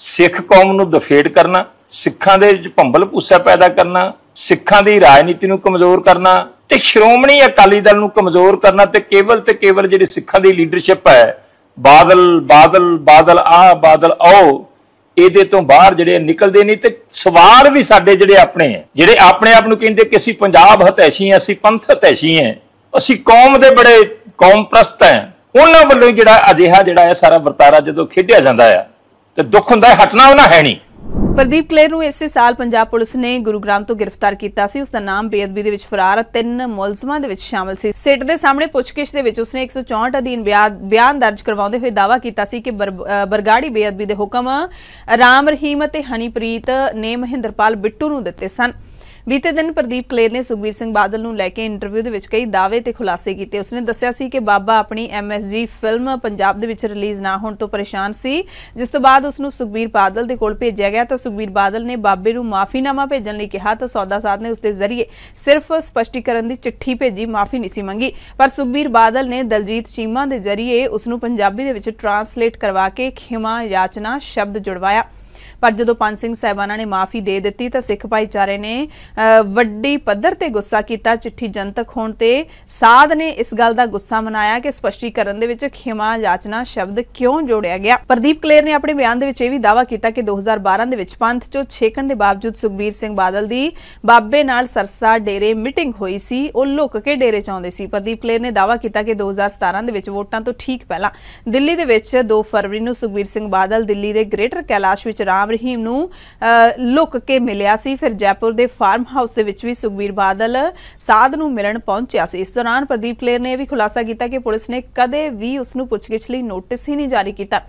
ਸਿੱਖ ਕੌਮ ਨੂੰ ਦਫੇੜ ਕਰਨਾ ਸਿੱਖਾਂ ਦੇ ਵਿੱਚ ਭੰਬਲ ਭੂਸਾ ਪੈਦਾ ਕਰਨਾ ਸਿੱਖਾਂ ਦੀ ਰਾਜਨੀਤੀ ਨੂੰ ਕਮਜ਼ੋਰ ਕਰਨਾ ਤੇ ਸ਼੍ਰੋਮਣੀ ਅਕਾਲੀ ਦਲ ਨੂੰ ਕਮਜ਼ੋਰ ਕਰਨਾ ਤੇ ਕੇਵਲ ਤੇ ਕੇਵਲ ਜਿਹੜੀ ਸਿੱਖਾਂ ਦੀ ਲੀਡਰਸ਼ਿਪ ਹੈ ਬਾਦਲ ਬਾਦਲ ਬਾਦਲ ਆ ਬਾਦਲ ਆਓ ਇਹਦੇ ਤੋਂ ਬਾਹਰ ਜਿਹੜੇ ਨਿਕਲਦੇ ਨਹੀਂ ਤੇ ਸਵਾਲ ਵੀ ਸਾਡੇ ਜਿਹੜੇ ਆਪਣੇ ਆ ਜਿਹੜੇ ਆਪਣੇ ਆਪ ਨੂੰ ਕਹਿੰਦੇ ਕਿ ਅਸੀਂ ਪੰਜਾਬ ਹਤੈਸ਼ੀ ਆ ਅਸੀਂ ਪੰਥ ਹਤੈਸ਼ੀ ਆ ਅਸੀਂ ਕੌਮ ਦੇ ਬੜੇ ਕੌਮ ਪ੍ਰਸਤ ਆ ਉਹਨਾਂ ਵੱਲੋਂ ਜਿਹੜਾ ਅਜਿਹਾ ਜਿਹੜਾ ਹੈ ਸਾਰਾ ਵਰਤਾਰਾ ਜਦੋਂ ਖੇਡਿਆ ਜਾਂਦਾ ਆ ਤੇ ਦੁੱਖ ਹੁੰਦਾ ਹਟਣਾ ਉਹਨਾਂ ਹੈ ਨਹੀਂ ਪ੍ਰਦੀਪ ਕਲੇਰ ਨੂੰ ਇਸੇ ਸਾਲ ਪੰਜਾਬ ਪੁਲਿਸ ਨੇ ਗੁਰੂਗ੍ਰਾਮ ਤੋਂ ਗ੍ਰਿਫਤਾਰ ਕੀਤਾ ਸੀ ਉਸ ਦਾ ਨਾਮ ਬੇਅਦਬੀ ਦੇ ਵਿੱਚ ਫਰਾਰ ਤਿੰਨ ਮੁਲਜ਼ਮਾਂ ਦੇ ਵਿੱਚ ਸ਼ਾਮਲ ਸੀ ਸਿੱਟ ਦੇ ਸਾਹਮਣੇ ਪੁੱਛਗਿੱਛ ਦੇ ਵਿੱਚ ਉਸਨੇ 164 ਅਧੀਨ ਬਿਆਨ ਦਰਜ ਕਰਵਾਉਂਦੇ ਹੋਏ ਦਾਵਾ ਕੀਤਾ ਸੀ ਕਿ ਬਰਗਾੜੀ ਬੇਅਦਬੀ ਦੇ ਹੁਕਮ ਰਾਮ ਰਹੀਮ ਅਤੇ ਹਨੀਪ੍ਰੀਤ ਨੇ ਮਹਿੰਦਰਪਾਲ ਬਿੱਟੂ ਨੂੰ ਦਿੱਤੇ ਸਨ ਬੀਤੇ ਦਿਨ ਪ੍ਰਦੀਪ ਕਲੇਰ ਨੇ ਸੁਖਬੀਰ ਸਿੰਘ ਬਾਦਲ ਨੂੰ ਲੈ ਕੇ ਇੰਟਰਵਿਊ ਦੇ ਵਿੱਚ ਕਈ ਦਾਅਵੇ ਤੇ ਖੁਲਾਸੇ ਕੀਤੇ ਉਸਨੇ ਦੱਸਿਆ ਸੀ ਕਿ ਬਾਬਾ ਆਪਣੀ ਐਮਐਸਜੀ ਫਿਲਮ ਪੰਜਾਬ ਦੇ ਵਿੱਚ ਰਿਲੀਜ਼ ਨਾ ਹੋਣ ਤੋਂ ਪਰੇਸ਼ਾਨ ਸੀ ਜਿਸ ਤੋਂ ਬਾਅਦ ਉਸਨੂੰ ਸੁਖਬੀਰ ਬਾਦਲ ਦੇ ਕੋਲ ਭੇਜਿਆ ਗਿਆ ਤਾਂ ਸੁਖਬੀਰ ਬਾਦਲ ਨੇ ਬਾਬੇ ਨੂੰ ਮਾਫੀਨਾਮਾ ਭੇਜਣ ਲਈ ਕਿਹਾ ਤਾਂ ਸੌਦਾ ਸਾਧ ਨੇ ਉਸਦੇ ਜ਼ਰੀਏ ਸਿਰਫ ਸਪਸ਼ਟੀਕਰਨ ਦੀ ਚਿੱਠੀ ਭੇਜੀ ਮਾਫੀ ਨਹੀਂ ਸੀ ਮੰਗੀ ਪਰ ਸੁਖਬੀਰ ਬਾਦਲ ਨੇ ਦਲਜੀਤ ਚੀਮਾ ਦੇ ਜ਼ਰੀਏ ਉਸਨੂੰ ਪੰਜਾਬੀ ਦੇ ਵਿੱਚ ਟ੍ਰਾਂਸਲੇਟ ਕਰਵਾ ਕੇ ਖਿਮਾ ਯਾਚਨਾ ਸ਼ਬਦ ਜੁੜਵਾਇਆ ਪਰ ਜਦੋਂ ਪੰਜ ਸਿੰਘ ਸਹਿਬਾਨਾਂ ਨੇ ਮਾਫੀ ਦੇ ਦਿੱਤੀ ਤਾਂ ਸਿੱਖ ਭਾਈਚਾਰੇ ਨੇ ਵੱਡੀ ਪੱਧਰ ਤੇ ਗੁੱਸਾ ਕੀਤਾ ਚਿੱਠੀ ਜਨਤਕ ਹੋਣ ਤੇ ਸਾਧ ਨੇ ਇਸ ਗੱਲ ਦਾ ਗੁੱਸਾ ਮਨਾਇਆ ਕਿ ਸਪਸ਼ਟੀਕਰਨ ਦੇ ਵਿੱਚ ਖਿਮਾ ਯਾਚਨਾ ਸ਼ਬਦ ਕਿਉਂ ਜੋੜਿਆ ਗਿਆ ਪ੍ਰਦੀਪ ਕਲੇਰ ਨੇ ਆਪਣੇ ਬਿਆਨ ਦੇ ਵਿੱਚ ਇਹ ਵੀ ਦਾਅਵਾ ਕੀਤਾ ਕਿ 2012 ਦੇ ਵਿੱਚ ਪੰਥ ਚੋਂ ਛੇਕਣ ਦੇ ਬਾਵਜੂਦ ਸੁਖਬੀਰ ਸਿੰਘ ਬਾਦਲ ਦੀ ਬਾਬੇ ਨਾਲ ਸਰਸਾ ਡੇਰੇ ਮੀਟਿੰਗ ਹੋਈ ਸੀ ਉਹ ਲੁੱਕ ਕੇ ਡੇਰੇ ਚਾਉਂਦੇ ਸੀ ਪ੍ਰਦੀਪ ਕਲੇਰ ਨੇ ਦਾਅਵਾ ਕੀਤਾ ਕਿ 2017 ਦੇ ਵਿੱਚ ਵੋਟਾਂ ਤੋਂ ਠੀਕ ਪਹਿਲਾਂ ਦਿੱਲੀ ਦੇ ਵਿੱਚ 2 ਫਰਵਰੀ ਨੂੰ ਸੁਖਬੀਰ ਸਿੰਘ ਬਾਦਲ ਦਿੱਲੀ ਦੇ ਗ੍ਰੇਟਰ ਕੈਲਾਸ਼ ਵਿੱਚ ਰਾਮ ਨਵਾਬ ਨੂੰ ਲੁੱਕ ਕੇ ਮਿਲਿਆ ਸੀ ਫਿਰ ਜੈਪੁਰ ਦੇ ਫਾਰਮ ਹਾਊਸ ਦੇ ਵਿੱਚ ਵੀ ਸੁਖਬੀਰ ਬਾਦਲ ਸਾਧ ਨੂੰ ਮਿਲਣ ਪਹੁੰਚਿਆ ਸੀ ਇਸ ਦੌਰਾਨ ਪ੍ਰਦੀਪ ਕਲੇਰ ਨੇ ਇਹ ਵੀ ਖੁਲਾਸਾ ਕੀਤਾ ਕਿ ਪੁਲਿਸ ਨੇ ਕਦੇ ਵੀ ਉਸ ਨੂੰ ਪੁੱਛਗਿੱਛ ਲਈ ਨੋਟਿਸ ਹੀ ਨਹੀਂ ਜਾਰੀ ਕੀਤਾ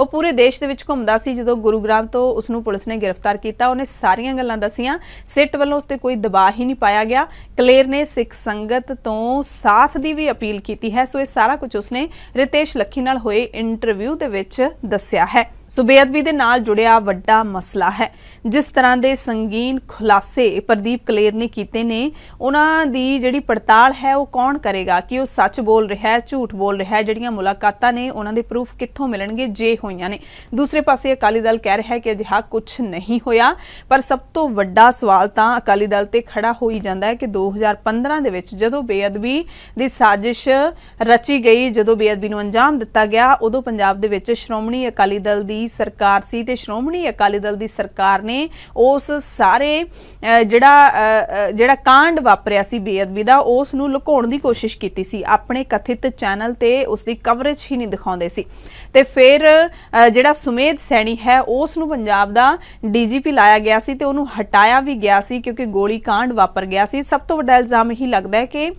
ਉਹ ਪੂਰੇ ਦੇਸ਼ ਦੇ ਵਿੱਚ ਘੁੰਮਦਾ ਸੀ ਜਦੋਂ ਗੁਰੂਗ੍ਰਾਮ ਤੋਂ ਉਸ ਨੂੰ ਪੁਲਿਸ ਨੇ ਗ੍ਰਿਫਤਾਰ ਕੀਤਾ ਉਹਨੇ ਸਾਰੀਆਂ ਗੱਲਾਂ ਦੱਸੀਆਂ ਸਿੱਟ ਵੱਲੋਂ ਉਸ ਤੇ ਕੋਈ ਦਬਾਅ ਹੀ ਨਹੀਂ ਪਾਇਆ ਗਿਆ ਕਲੇਰ ਨੇ ਸਿੱਖ ਸੰਗਤ ਤੋਂ ਸਾਥ ਦੀ ਵੀ ਅਪੀਲ ਕੀਤੀ ਹੈ ਸੋ ਇਹ ਸਾਰਾ ਕੁਝ ਉਸਨੇ ਰਿਤੇਸ਼ ਲੱਖੀ ਨਾਲ ਹੋਏ ਇੰਟਰਵਿਊ ਦੇ ਵਿੱਚ ਦੱਸਿਆ ਹੈ ਸੋ ਬੇਅਦਬੀ ਦੇ ਨਾਲ ਜੁੜਿਆ ਵੱਡਾ ਮਸਲਾ ਹੈ ਜਿਸ ਤਰ੍ਹਾਂ ਦੇ ਸੰਗੀਨ ਖੁਲਾਸੇ ਪ੍ਰਦੀਪ ਕਲੇਰ ਨੇ ਕੀਤੇ ਨੇ ਉਹਨਾਂ ਦੀ ਜਿਹੜੀ ਪੜਤਾਲ ਹੈ ਉਹ ਕੌਣ ਕਰੇਗਾ ਕਿ ਉਹ ਸੱਚ ਬੋਲ ਰਿਹਾ ਹੈ ਝੂਠ ਬੋਲ ਰਿਹਾ ਹੈ ਜਿਹੜੀਆਂ ਮੁਲਾਕਾਤਾਂ ਨੇ ਉਹਨਾਂ ਦੇ ਪ੍ਰੂਫ ਕਿੱਥੋਂ ਮਿਲਣਗੇ ਜੇ ਹੋਈਆਂ ਨੇ ਦੂਸਰੇ ਪਾਸੇ ਅਕਾਲੀ ਦਲ ਕਹਿ ਰਿਹਾ ਹੈ ਕਿ ਅਜਿਹਾ ਕੁਝ ਨਹੀਂ ਹੋਇਆ ਪਰ ਸਭ ਤੋਂ ਵੱਡਾ ਸਵਾਲ ਤਾਂ ਅਕਾਲੀ ਦਲ ਤੇ ਖੜਾ ਹੋ ਹੀ ਜਾਂਦਾ ਹੈ ਕਿ 2015 ਦੇ ਵਿੱਚ ਜਦੋਂ ਬੇਅਦਬੀ ਦੀ ਸਾਜ਼ਿਸ਼ ਰਚੀ ਗਈ ਜਦੋਂ ਬੇਅਦਬੀ ਨੂੰ ਅੰਜਾਮ ਦਿੱਤਾ ਗਿਆ ਉਦੋਂ ਪੰਜਾਬ ਦੇ ਵਿੱਚ ਸ਼੍ਰੋਮਣੀ ਅਕਾਲੀ ਦਲ ਦੀ ਸਰਕਾਰ ਸੀ ਤੇ ਸ਼੍ਰੋਮਣੀ ਅਕਾਲੀ ਦਲ ਦੀ ਸਰਕਾਰ ਨੇ ਉਸ ਸਾਰੇ ਜਿਹੜਾ ਜਿਹੜਾ ਕਾਂਡ ਵਾਪਰਿਆ ਸੀ ਬੇਅਦਬੀ ਦਾ ਉਸ ਨੂੰ ਲੁਕਾਉਣ ਦੀ ਕੋਸ਼ਿਸ਼ ਕੀਤੀ ਸੀ ਆਪਣੇ ਕਥਿਤ ਚੈਨਲ ਤੇ ਉਸ ਦੀ ਕਵਰੇਜ ਹੀ ਨਹੀਂ ਦਿਖਾਉਂਦੇ ਸੀ ਤੇ ਫਿਰ ਜਿਹੜਾ ਸੁਮੇਧ ਸੈਣੀ ਹੈ ਉਸ ਨੂੰ ਪੰਜਾਬ ਦਾ ਡੀਜੀਪੀ ਲਾਇਆ ਗਿਆ ਸੀ ਤੇ ਉਹਨੂੰ ਹਟਾਇਆ ਵੀ ਗਿਆ ਸੀ ਕਿਉਂਕਿ ਗੋਲੀ ਕਾਂਡ ਵਾਪਰ ਗਿਆ ਸੀ ਸਭ ਤੋਂ ਵੱਡਾ ਇਲਜ਼ਾਮ ਹੀ ਲੱਗਦਾ ਹੈ ਕਿ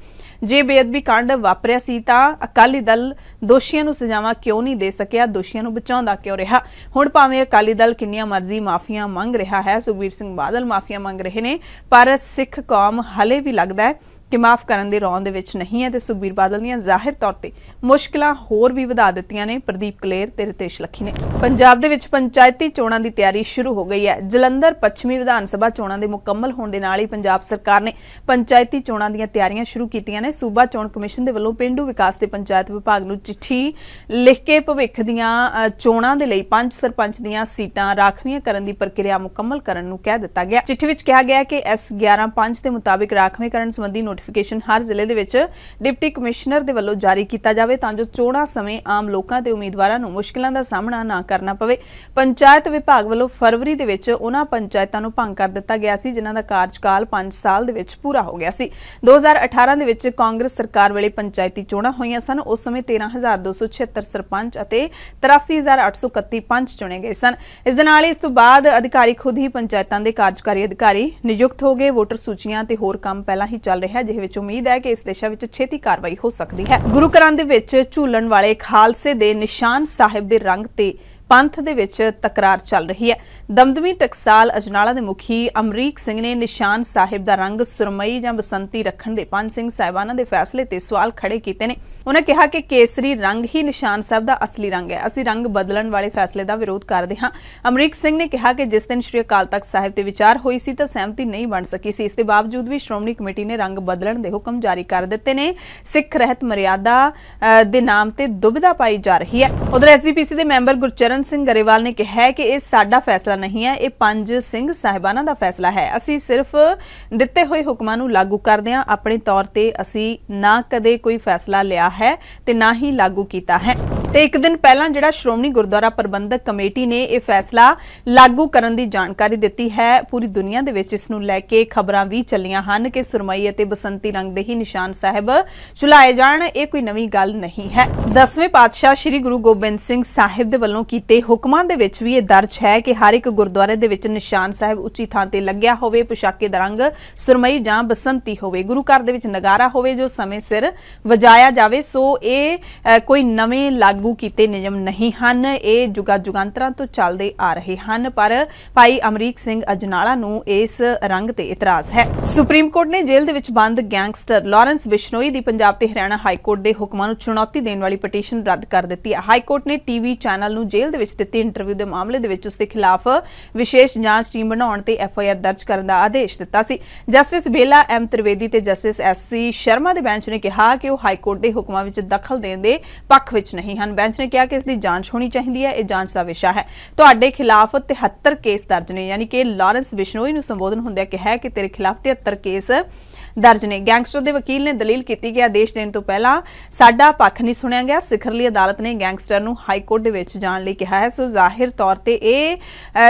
ਜੇ ਬੇਅਦਬੀ ਕਾਂਡ ਵਾਪਰਿਆ ਸੀ ਤਾਂ ਅਕਾਲੀ ਦਲ ਦੋਸ਼ੀਆਂ ਨੂੰ ਸਜ਼ਾਵਾਂ ਕਿਉਂ ਨਹੀਂ ਦੇ ਸਕਿਆ ਦੋਸ਼ੀਆਂ ਨੂੰ ਬਚਾਉਂਦਾ ਕਿਉਂ ਰਿਹਾ ਹੁਣ ਭਾਵੇਂ ਅਕਾਲੀ ਦਲ ਕਿੰਨੀਆਂ ਮਰਜ਼ੀ ਮਾਫੀਆਂ ਮੰਗ ਰਿਹਾ ਹੈ ਸੁਖਬੀਰ ਸਿੰਘ ਬਾਦਲ ਮਾਫੀਆਂ ਮੰਗ ਰਹੇ ਨੇ ਪਰ ਸਿੱਖ ਕੌਮ ਹਲੇ ਵੀ ਲੱਗਦਾ ਹੈ ਕਿ ਮਾਫ ਕਰਨ ਦੇ ਰੌਣ ਦੇ ਵਿੱਚ ਨਹੀਂ ਹੈ ਤੇ ਸੁਖਬੀਰ ਬਾਦਲ ਦੀਆਂ ਜ਼ਾਹਿਰ ਤੌਰ ਤੇ ਮੁਸ਼ਕਲਾਂ ਹੋਰ ਵੀ ਵਧਾ ਦਿੱਤੀਆਂ ਨੇ ਪ੍ਰਦੀਪ ਕਲੇਰ ਤੇ ਰਤੇਸ਼ ਲੱਖੀ ਨੇ ਪੰਜਾਬ ਦੇ ਵਿੱਚ ਪੰਚਾਇਤੀ ਚੋਣਾਂ ਦੀ ਤਿਆਰੀ ਸ਼ੁਰੂ ਹੋ ਗਈ ਹੈ ਜਲੰਧਰ ਪੱਛਮੀ ਵਿਧਾਨ ਸਭਾ ਚੋਣਾਂ ਦੇ ਮੁਕੰਮਲ ਹੋਣ ਦੇ ਨਾਲ ਹੀ ਪੰਜਾਬ ਸਰਕਾਰ ਨੇ ਪੰਚਾਇਤੀ ਚੋਣਾਂ ਦੀਆਂ ਤਿਆਰੀਆਂ ਸ਼ੁਰੂ ਕੀਤੀਆਂ ਨੇ ਸੂਬਾ ਚੋਣ ਕਮਿਸ਼ਨ ਦੇ ਵੱਲੋਂ ਪਿੰਡੂ ਵਿਕਾਸ ਤੇ ਪੰਚਾਇਤ ਵਿਭਾਗ ਨੂੰ ਚਿੱਠੀ ਲਿਖ ਕੇ ਭਵਿੱਖ ਦੀਆਂ ਚੋਣਾਂ ਦੇ ਲਈ ਪੰਜ ਸਰਪੰਚ ਦੀਆਂ ਸੀਟਾਂ ਰਾਖਵੀਆਂ ਕਰਨ ਦੀ ਪ੍ਰਕਿਰਿਆ ਮੁਕੰਮਲ ਕਰਨ ਨੂੰ ਕਹਿ ਦਿੱਤਾ ਗਿਆ ਚਿੱਠੀ ਵਿੱਚ ਕਿਹਾ ਗਿਆ ਕਿ ਐਸ 11 5 ਦੇ ਮੁਤਾਬਿਕ ਰਾਖਵੇਂਕਰਨ ਸੰਬੰਧੀ ਨੋਟੀਫਿਕੇਸ਼ਨ ਹਰ ਜ਼ਿਲ੍ਹੇ ਦੇ ਵਿੱਚ ਡਿਪਟੀ ਕਮਿਸ਼ਨਰ ਦੇ ਵੱਲੋਂ ਜਾਰੀ ਕੀਤਾ ਜਾਵੇ ਤਾਂ ਜੋ ਚੋਣਾਂ ਸਮੇਂ ਆਮ ਲੋਕਾਂ ਤੇ ਉਮੀਦਵਾਰਾਂ ਨੂੰ ਮੁਸ਼ਕਲਾਂ ਦਾ ਸਾਹਮਣਾ ਨਾ ਕਰਨਾ ਪਵੇ ਪੰਚਾਇਤ ਵਿਭਾਗ ਵੱਲੋਂ ਫਰਵਰੀ ਦੇ ਵਿੱਚ ਉਹਨਾਂ ਪੰਚਾਇਤਾਂ ਨੂੰ ਭੰਗ ਕਰ ਦਿੱਤਾ ਗਿਆ ਸੀ ਜਿਨ੍ਹਾਂ ਦਾ ਕਾਰਜਕਾਲ 5 ਸਾਲ ਦੇ ਵਿੱਚ ਪੂਰਾ ਹੋ ਗਿਆ ਸੀ 2018 ਦੇ ਵਿੱਚ ਕਾਂਗਰਸ ਸਰਕਾਰ ਵੇਲੇ ਪੰਚਾਇਤੀ ਚੋਣਾਂ ਹੋਈਆਂ ਸਨ ਉਸ ਸਮੇਂ 13276 ਸਰਪੰਚ ਅਤੇ 83831 ਪੰਚ ਚੁਣੇ ਗਏ ਸਨ ਇਸ ਦੇ ਨਾਲ ਇਸ ਤੋਂ ਬਾਅਦ ਅਧਿਕਾਰੀ ਖੁਦ ਹੀ ਪੰਚਾਇਤਾਂ ਦੇ ਕਾਰਜਕਾਰੀ ਅਧਿਕਾਰੀ ਨਿਯੁਕਤ ਹੋ ਗਏ ਵੋਟਰ ਸੂਚੀਆਂ ਤੇ ਹੋਰ ਕੰਮ ਪਹਿਲਾਂ ਹੀ ਚੱਲ ਰਿਹਾ ਅਜਿਹੇ ਵਿੱਚ ਉਮੀਦ ਹੈ ਕਿ ਇਸ ਦਿਸ਼ਾ ਵਿੱਚ ਛੇਤੀ ਕਾਰਵਾਈ ਹੋ ਸਕਦੀ ਹੈ ਗੁਰੂ ਘਰਾਂ ਦੇ ਵਿੱਚ ਝੂਲਣ ਵਾਲੇ ਖਾਲਸੇ ਦੇ ਨਿਸ਼ਾਨ ਸਾਹਿਬ ਦੇ ਰੰਗ ਤੇ ਪੰਥ ਦੇ ਵਿੱਚ ਤਕਰਾਰ ਚੱਲ ਰਹੀ ਹੈ ਦਮਦਮੀ ਟਕਸਾਲ ਅਜਨਾਲਾ ਦੇ ਮੁਖੀ ਅਮਰੀਕ ਸਿੰਘ ਨੇ ਨਿਸ਼ਾਨ ਸਾਹਿਬ ਦਾ ਰੰਗ ਸੁਰਮਈ ਜਾਂ ਬਸੰਤੀ ਰੱਖਣ ਦੇ ਪੰਜ ਸਿੰਘ ਸਹਿਬਾਨਾਂ ਦੇ ਫੈਸਲੇ ਤੇ ਸਵਾਲ ਖੜੇ ਕੀਤੇ ਨੇ ਉਹਨਾਂ ਕਿਹਾ ਕਿ ਕੇਸਰੀ ਰੰਗ ਹੀ ਨਿਸ਼ਾਨ ਸਾਹਿਬ ਦਾ ਅਸਲੀ ਰੰਗ ਹੈ ਅਸੀਂ ਰੰਗ ਬਦਲਣ ਵਾਲੇ ਫੈਸਲੇ ਦਾ ਵਿਰੋਧ ਕਰਦੇ ਹਾਂ ਅਮਰੀਕ ਸਿੰਘ ਨੇ ਕਿਹਾ ਕਿ ਜਿਸ ਦਿਨ ਸ਼੍ਰੀ ਅਕਾਲ ਤਖਤ ਸਾਹਿਬ ਤੇ ਵਿਚਾਰ ਹੋਈ ਸੀ ਤਾਂ ਸਹਿਮਤੀ ਨਹੀਂ ਬਣ ਸਕੀ ਸੀ ਇਸ ਦੇ ਬਾਵਜੂਦ ਵੀ ਸ਼੍ਰੋਮਣੀ ਕਮੇਟੀ ਨੇ ਰੰਗ ਬਦਲਣ ਦੇ ਹੁਕਮ ਜਾਰੀ ਕਰ ਦਿੱਤੇ ਨੇ ਸਿੱਖ ਰਹਿਤ ਮਰਿਆਦਾ ਦੇ ਨਾਮ ਤੇ ਦੁਬਿਧਾ ਪਾਈ ਜਾ ਰਹੀ ਹੈ ਉਧਰ ਐਸਜੀਪੀਸੀ ਦੇ ਮੈਂਬਰ ਗੁਰਚਰਨ ਕਰਨ ਸਿੰਘ ਗਰੇਵਾਲ ਨੇ ਕਿਹਾ ਹੈ ਕਿ ਇਹ ਸਾਡਾ ਫੈਸਲਾ ਨਹੀਂ ਹੈ ਇਹ ਪੰਜ ਸਿੰਘ ਸਾਹਿਬਾਨਾਂ ਦਾ ਫੈਸਲਾ ਹੈ ਅਸੀਂ ਸਿਰਫ ਦਿੱਤੇ ਹੋਏ ਹੁਕਮਾਂ ਨੂੰ ਲਾਗੂ ਕਰਦੇ ਹਾਂ ਆਪਣੇ ਤੌਰ ਤੇ ਅਸੀਂ ਨਾ ਕਦੇ ਕੋਈ ਫੈਸਲਾ ਲਿਆ ਹੈ ਤੇ ਨਾ ਹੀ ਲਾਗੂ ਕੀਤਾ ਹੈ ਤੇ ਇੱਕ ਦਿਨ ਪਹਿਲਾਂ ਜਿਹੜਾ ਸ਼੍ਰੋਮਣੀ ਗੁਰਦੁਆਰਾ ਪ੍ਰਬੰਧਕ ਕਮੇਟੀ ਨੇ ਇਹ ਫੈਸਲਾ ਲਾਗੂ ਕਰਨ ਦੀ ਜਾਣਕਾਰੀ ਦਿੱਤੀ ਹੈ ਪੂਰੀ ਦੁਨੀਆ ਦੇ ਵਿੱਚ ਇਸ ਨੂੰ ਲੈ ਕੇ ਖਬਰਾਂ ਵੀ ਚੱਲੀਆਂ ਹਨ ਕਿ ਸੁਰਮਈ ਅਤੇ ਬਸੰਤੀ ਰੰਗ ਦੇ ਹੀ ਨਿਸ਼ਾਨ ਸਾਹਿਬ ਚੁਲਾਏ ਜਾਣ ਇਹ ਕੋਈ ਨਵੀਂ ਗੱਲ ਨਹੀਂ ਹੈ 10ਵੇਂ ਪਾਤਸ਼ਾਹ ਸ੍ਰੀ ਗੁਰੂ ਗੋਬਿੰਦ ਸਿੰਘ ਸਾਹਿਬ ਦੇ ਵੱਲੋਂ ਕੀਤੇ ਹੁਕਮਾਂ ਦੇ ਵਿੱਚ ਵੀ ਇਹ ਦਰਜ ਹੈ ਕਿ ਹਰ ਇੱਕ ਗੁਰਦੁਆਰੇ ਦੇ ਵਿੱਚ ਨਿਸ਼ਾਨ ਸਾਹਿਬ ਉੱਚੀ ਥਾਂ ਤੇ ਲੱਗਿਆ ਹੋਵੇ ਪੁਸ਼ਾਕੇ ਦਾ ਰੰਗ ਸੁਰਮਈ ਜਾਂ ਬਸੰਤੀ ਹੋਵੇ ਗੁਰੂ ਘਰ ਦੇ ਵਿੱਚ ਨਗਾਰਾ ਹੋਵੇ ਜੋ ਸਮੇਂ ਸਿਰ ਵਜਾਇਆ ਜਾਵੇ ਸੋ ਇਹ ਕੋਈ ਨਵੇਂ ਲਾਗ ਲਾਗੂ ਕੀਤੇ ਨਿਯਮ ਨਹੀਂ ਹਨ ਇਹ ਜੁਗਾ ਜੁਗਾਂਤਰਾਂ ਤੋਂ ਚੱਲਦੇ ਆ ਰਹੇ ਹਨ ਪਰ ਭਾਈ ਅਮਰੀਕ ਸਿੰਘ ਅਜਨਾਲਾ ਨੂੰ ਇਸ ਰੰਗ ਤੇ ਇਤਰਾਜ਼ ਹੈ ਸੁਪਰੀਮ ਕੋਰਟ ਨੇ ਜੇਲ੍ਹ ਦੇ ਵਿੱਚ ਬੰਦ ਗੈਂਗਸਟਰ ਲਾਰੈਂਸ ਬਿਸ਼ਨੋਈ ਦੀ ਪੰਜਾਬ ਤੇ ਹਰਿਆਣਾ ਹਾਈ ਕੋਰਟ ਦੇ ਹੁਕਮਾਂ ਨੂੰ ਚੁਣੌਤੀ ਦੇਣ ਵਾਲੀ ਪਟੀਸ਼ਨ ਰੱਦ ਕਰ ਦਿੱਤੀ ਹੈ ਹਾਈ ਕੋਰਟ ਨੇ ਟੀਵੀ ਚੈਨਲ ਨੂੰ ਜੇਲ੍ਹ ਦੇ ਵਿੱਚ ਦਿੱਤੇ ਇੰਟਰਵਿਊ ਦੇ ਮਾਮਲੇ ਦੇ ਵਿੱਚ ਉਸ ਦੇ ਖਿਲਾਫ ਵਿਸ਼ੇਸ਼ ਜਾਂਚ ਟੀਮ ਬਣਾਉਣ ਤੇ ਐਫ ਆਈ ਆਰ ਦਰਜ ਕਰਨ ਦਾ ਆਦੇਸ਼ ਦਿੱਤਾ ਸੀ ਜਸਟਿਸ ਬੇਲਾ ਐਮ ਤ੍ਰਿਵੇਦੀ ਤੇ ਜਸਟਿਸ ਐਸ ਸੀ ਸ਼ਰਮਾ ਦੇ ਬੈਂਚ ਨੇ ਕਿਹਾ ਕਿ ਉਹ ਹਾਈ ਕੋਰਟ ਦੇ ਹੁਕਮਾਂ ਵਿੱਚ ਦਖਲ ਦੇਣ ਦੇ ਪੱਖ ਵਿੱਚ ਨਹੀਂ ਹਨ ਦੌਰਾਨ ਬੈਂਚ ਨੇ ਕਿਹਾ ਕਿ ਇਸ ਦੀ ਜਾਂਚ ਹੋਣੀ ਚਾਹੀਦੀ ਹੈ ਇਹ ਜਾਂਚ ਦਾ ਵਿਸ਼ਾ ਹੈ ਤੁਹਾਡੇ ਖਿਲਾਫ 73 ਕੇਸ ਦਰਜ ਨੇ ਯਾਨੀ ਕਿ ਲਾਰੈਂਸ ਬਿਸ਼ਨੋਈ ਨੂੰ ਸੰਬੋਧਨ ਹੁੰਦਿਆਂ ਕਿਹਾ ਕਿ ਤੇਰੇ ਖਿਲਾਫ 73 ਕੇਸ ਦਰਜ ਨੇ ਗੈਂਗਸਟਰ ਦੇ ਵਕੀਲ ਨੇ ਦਲੀਲ ਕੀਤੀ ਕਿ ਆਦੇਸ਼ ਦੇਣ ਤੋਂ ਪਹਿਲਾਂ ਸਾਡਾ ਪੱਖ ਨਹੀਂ ਸੁਣਿਆ ਗਿਆ ਸਿਖਰਲੀ ਅਦਾਲਤ ਨੇ ਗੈਂਗਸਟਰ ਨੂੰ ਹਾਈ ਕੋਰਟ ਦੇ ਵਿੱਚ ਜਾਣ ਲਈ ਕਿਹਾ ਹੈ ਸੋ ਜ਼ਾਹਿਰ ਤੌਰ ਤੇ ਇਹ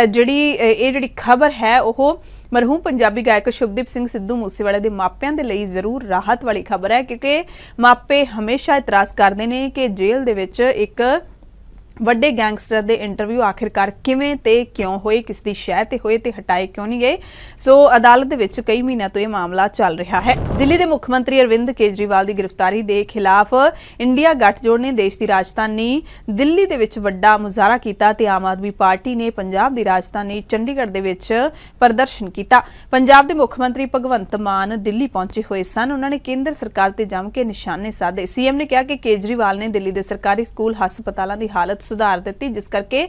ਜਿਹੜੀ ਇਹ ਜਿਹੜੀ ਖਬਰ ਹੈ ਉਹ ਮਰਹੂਮ ਪੰਜਾਬੀ ਗਾਇਕ ਸ਼ੁਭਦੀਪ ਸਿੰਘ ਸਿੱਧੂ ਮੂਸੇਵਾਲੇ ਦੇ ਮਾਪਿਆਂ ਦੇ ਲਈ ਜ਼ਰੂਰ ਰਾਹਤ ਵਾਲੀ ਖਬਰ ਹੈ ਕਿਉਂਕਿ ਮਾਪੇ ਹਮੇਸ਼ਾ ਇਤਰਾਜ਼ ਕਰਦੇ ਨੇ ਕਿ ਜੇਲ੍ਹ ਦੇ ਵਿੱਚ ਇੱਕ ਵੱਡੇ ਗੈਂਗਸਟਰ ਦੇ ਇੰਟਰਵਿਊ ਆਖਿਰਕਾਰ ਕਿਵੇਂ ਤੇ ਕਿਉਂ ਹੋਏ ਕਿਸ ਦੀ ਸ਼ਹਿ ਤੇ ਹੋਏ ਤੇ ਹਟਾਏ ਕਿਉਂ ਨਹੀਂ ਗਏ ਸੋ ਅਦਾਲਤ ਦੇ ਵਿੱਚ ਕਈ ਮਹੀਨਿਆਂ ਤੋਂ ਇਹ ਮਾਮਲਾ ਚੱਲ ਰਿਹਾ ਹੈ ਦਿੱਲੀ ਦੇ ਮੁੱਖ ਮੰਤਰੀ ਅਰਵਿੰਦ ਕੇਜਰੀਵਾਲ ਦੀ ਗ੍ਰਿਫਤਾਰੀ ਦੇ ਖਿਲਾਫ ਇੰਡੀਆ ਗੱਠਜੋੜ ਨੇ ਦੇਸ਼ ਦੀ ਰਾਜਧਾਨੀ ਦਿੱਲੀ ਦੇ ਵਿੱਚ ਵੱਡਾ ਮੁਜ਼ਾਹਰਾ ਕੀਤਾ ਤੇ ਆਮ ਆਦਮੀ ਪਾਰਟੀ ਨੇ ਪੰਜਾਬ ਦੀ ਰਾਜਧਾਨੀ ਚੰਡੀਗੜ੍ਹ ਦੇ ਵਿੱਚ ਪ੍ਰਦਰਸ਼ਨ ਕੀਤਾ ਪੰਜਾਬ ਦੇ ਮੁੱਖ ਮੰਤਰੀ ਭਗਵੰਤ ਮਾਨ ਦਿੱਲੀ ਪਹੁੰਚੇ ਹੋਏ ਸਨ ਉਹਨਾਂ ਨੇ ਕੇਂਦਰ ਸਰਕਾਰ ਤੇ ਜੰਮ ਕੇ ਨਿਸ਼ਾਨੇ ਸਾਧੇ ਸੀਐਮ ਨੇ ਕਿਹਾ ਕਿ ਕੇਜਰੀਵਾਲ ਨੇ ਦਿੱਲੀ ਦੇ ਸਰਕਾਰੀ ਸਕੂਲ ਹਸਪਤਾਲਾਂ ਦੀ ਹਾਲਤ ਸੁਧਾਰ ਦਿੱਤੀ ਜਿਸ ਕਰਕੇ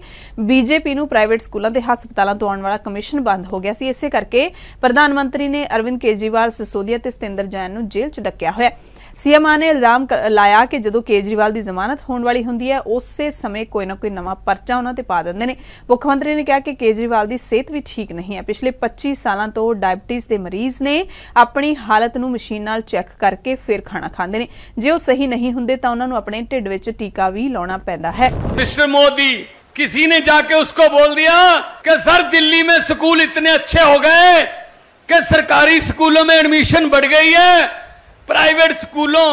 ਬੀਜੇਪੀ ਨੂੰ ਪ੍ਰਾਈਵੇਟ ਸਕੂਲਾਂ ਤੇ ਹਸਪਤਾਲਾਂ ਤੋਂ ਆਉਣ ਵਾਲਾ ਕਮਿਸ਼ਨ ਬੰਦ ਹੋ ਗਿਆ ਸੀ ਇਸੇ ਕਰਕੇ ਪ੍ਰਧਾਨ ਮੰਤਰੀ ਨੇ ਅਰਵਿੰਦ ਕੇਜਰੀਵਾਲ ਸਿਸੋਦੀਆ ਤੇ ਸਤਿੰਦਰ ਜੈਨ ਨੂੰ ਜੇਲ੍ਹ 'ਚ ਡੱਕਿਆ ਹੋਇਆ ਹੈ ਸੀਐਮਆਰ ਨੇ ਇਲਜ਼ਾਮ ਲਾਇਆ ਕਿ ਜਦੋਂ ਕੇਜਰੀਵਾਲ ਦੀ ਜ਼ਮਾਨਤ ਹੋਣ ਵਾਲੀ ਹੁੰਦੀ ਹੈ ਉਸੇ ਸਮੇਂ ਕੋਈ ਨਾ ਕੋਈ ਨਵਾਂ ਪਰਚਾ ਉਹਨਾਂ ਤੇ ਪਾ ਦਿੰਦੇ ਨੇ ਮੁੱਖ ਮੰਤਰੀ ਨੇ ਕਿਹਾ ਕਿ ਕੇਜਰੀਵਾਲ ਦੀ ਸਿਹਤ ਵੀ ਠੀਕ ਨਹੀਂ ਹੈ ਪਿਛਲੇ 25 ਸਾਲਾਂ ਤੋਂ ਡਾਇਬਟੀਜ਼ ਦੇ ਮਰੀਜ਼ ਨੇ ਆਪਣੀ ਹਾਲਤ ਨੂੰ ਮਸ਼ੀਨ ਨਾਲ ਚੈੱਕ ਕਰਕੇ ਫਿਰ ਖਾਣਾ ਖਾਂਦੇ ਨੇ ਜੇ ਉਹ ਸਹੀ ਨਹੀਂ ਹੁੰਦੇ ਤਾਂ ਉਹਨਾਂ ਨੂੰ ਆਪਣੇ ਢਿੱਡ ਵਿੱਚ ਟੀਕਾ ਵੀ ਲਾਉਣਾ ਪੈਂਦਾ ਹੈ है ਮੋਦੀ ਕਿਸੇ ਨੇ ਜਾ ਕੇ ਉਸਕੋ ਬੋਲ ਦਿਆ ਕਿ ਸਰ ਦਿੱਲੀ ਮੇ ਸਕੂਲ ਇਤਨੇ ਅੱਛੇ ਹੋ ਗਏ ਕਿ ਸਰਕਾਰੀ ਸਕੂਲਾਂ ਮੇ ਐਡਮਿਸ਼ਨ बढ़ ਗਈ ਹੈ प्राइवेट स्कूलों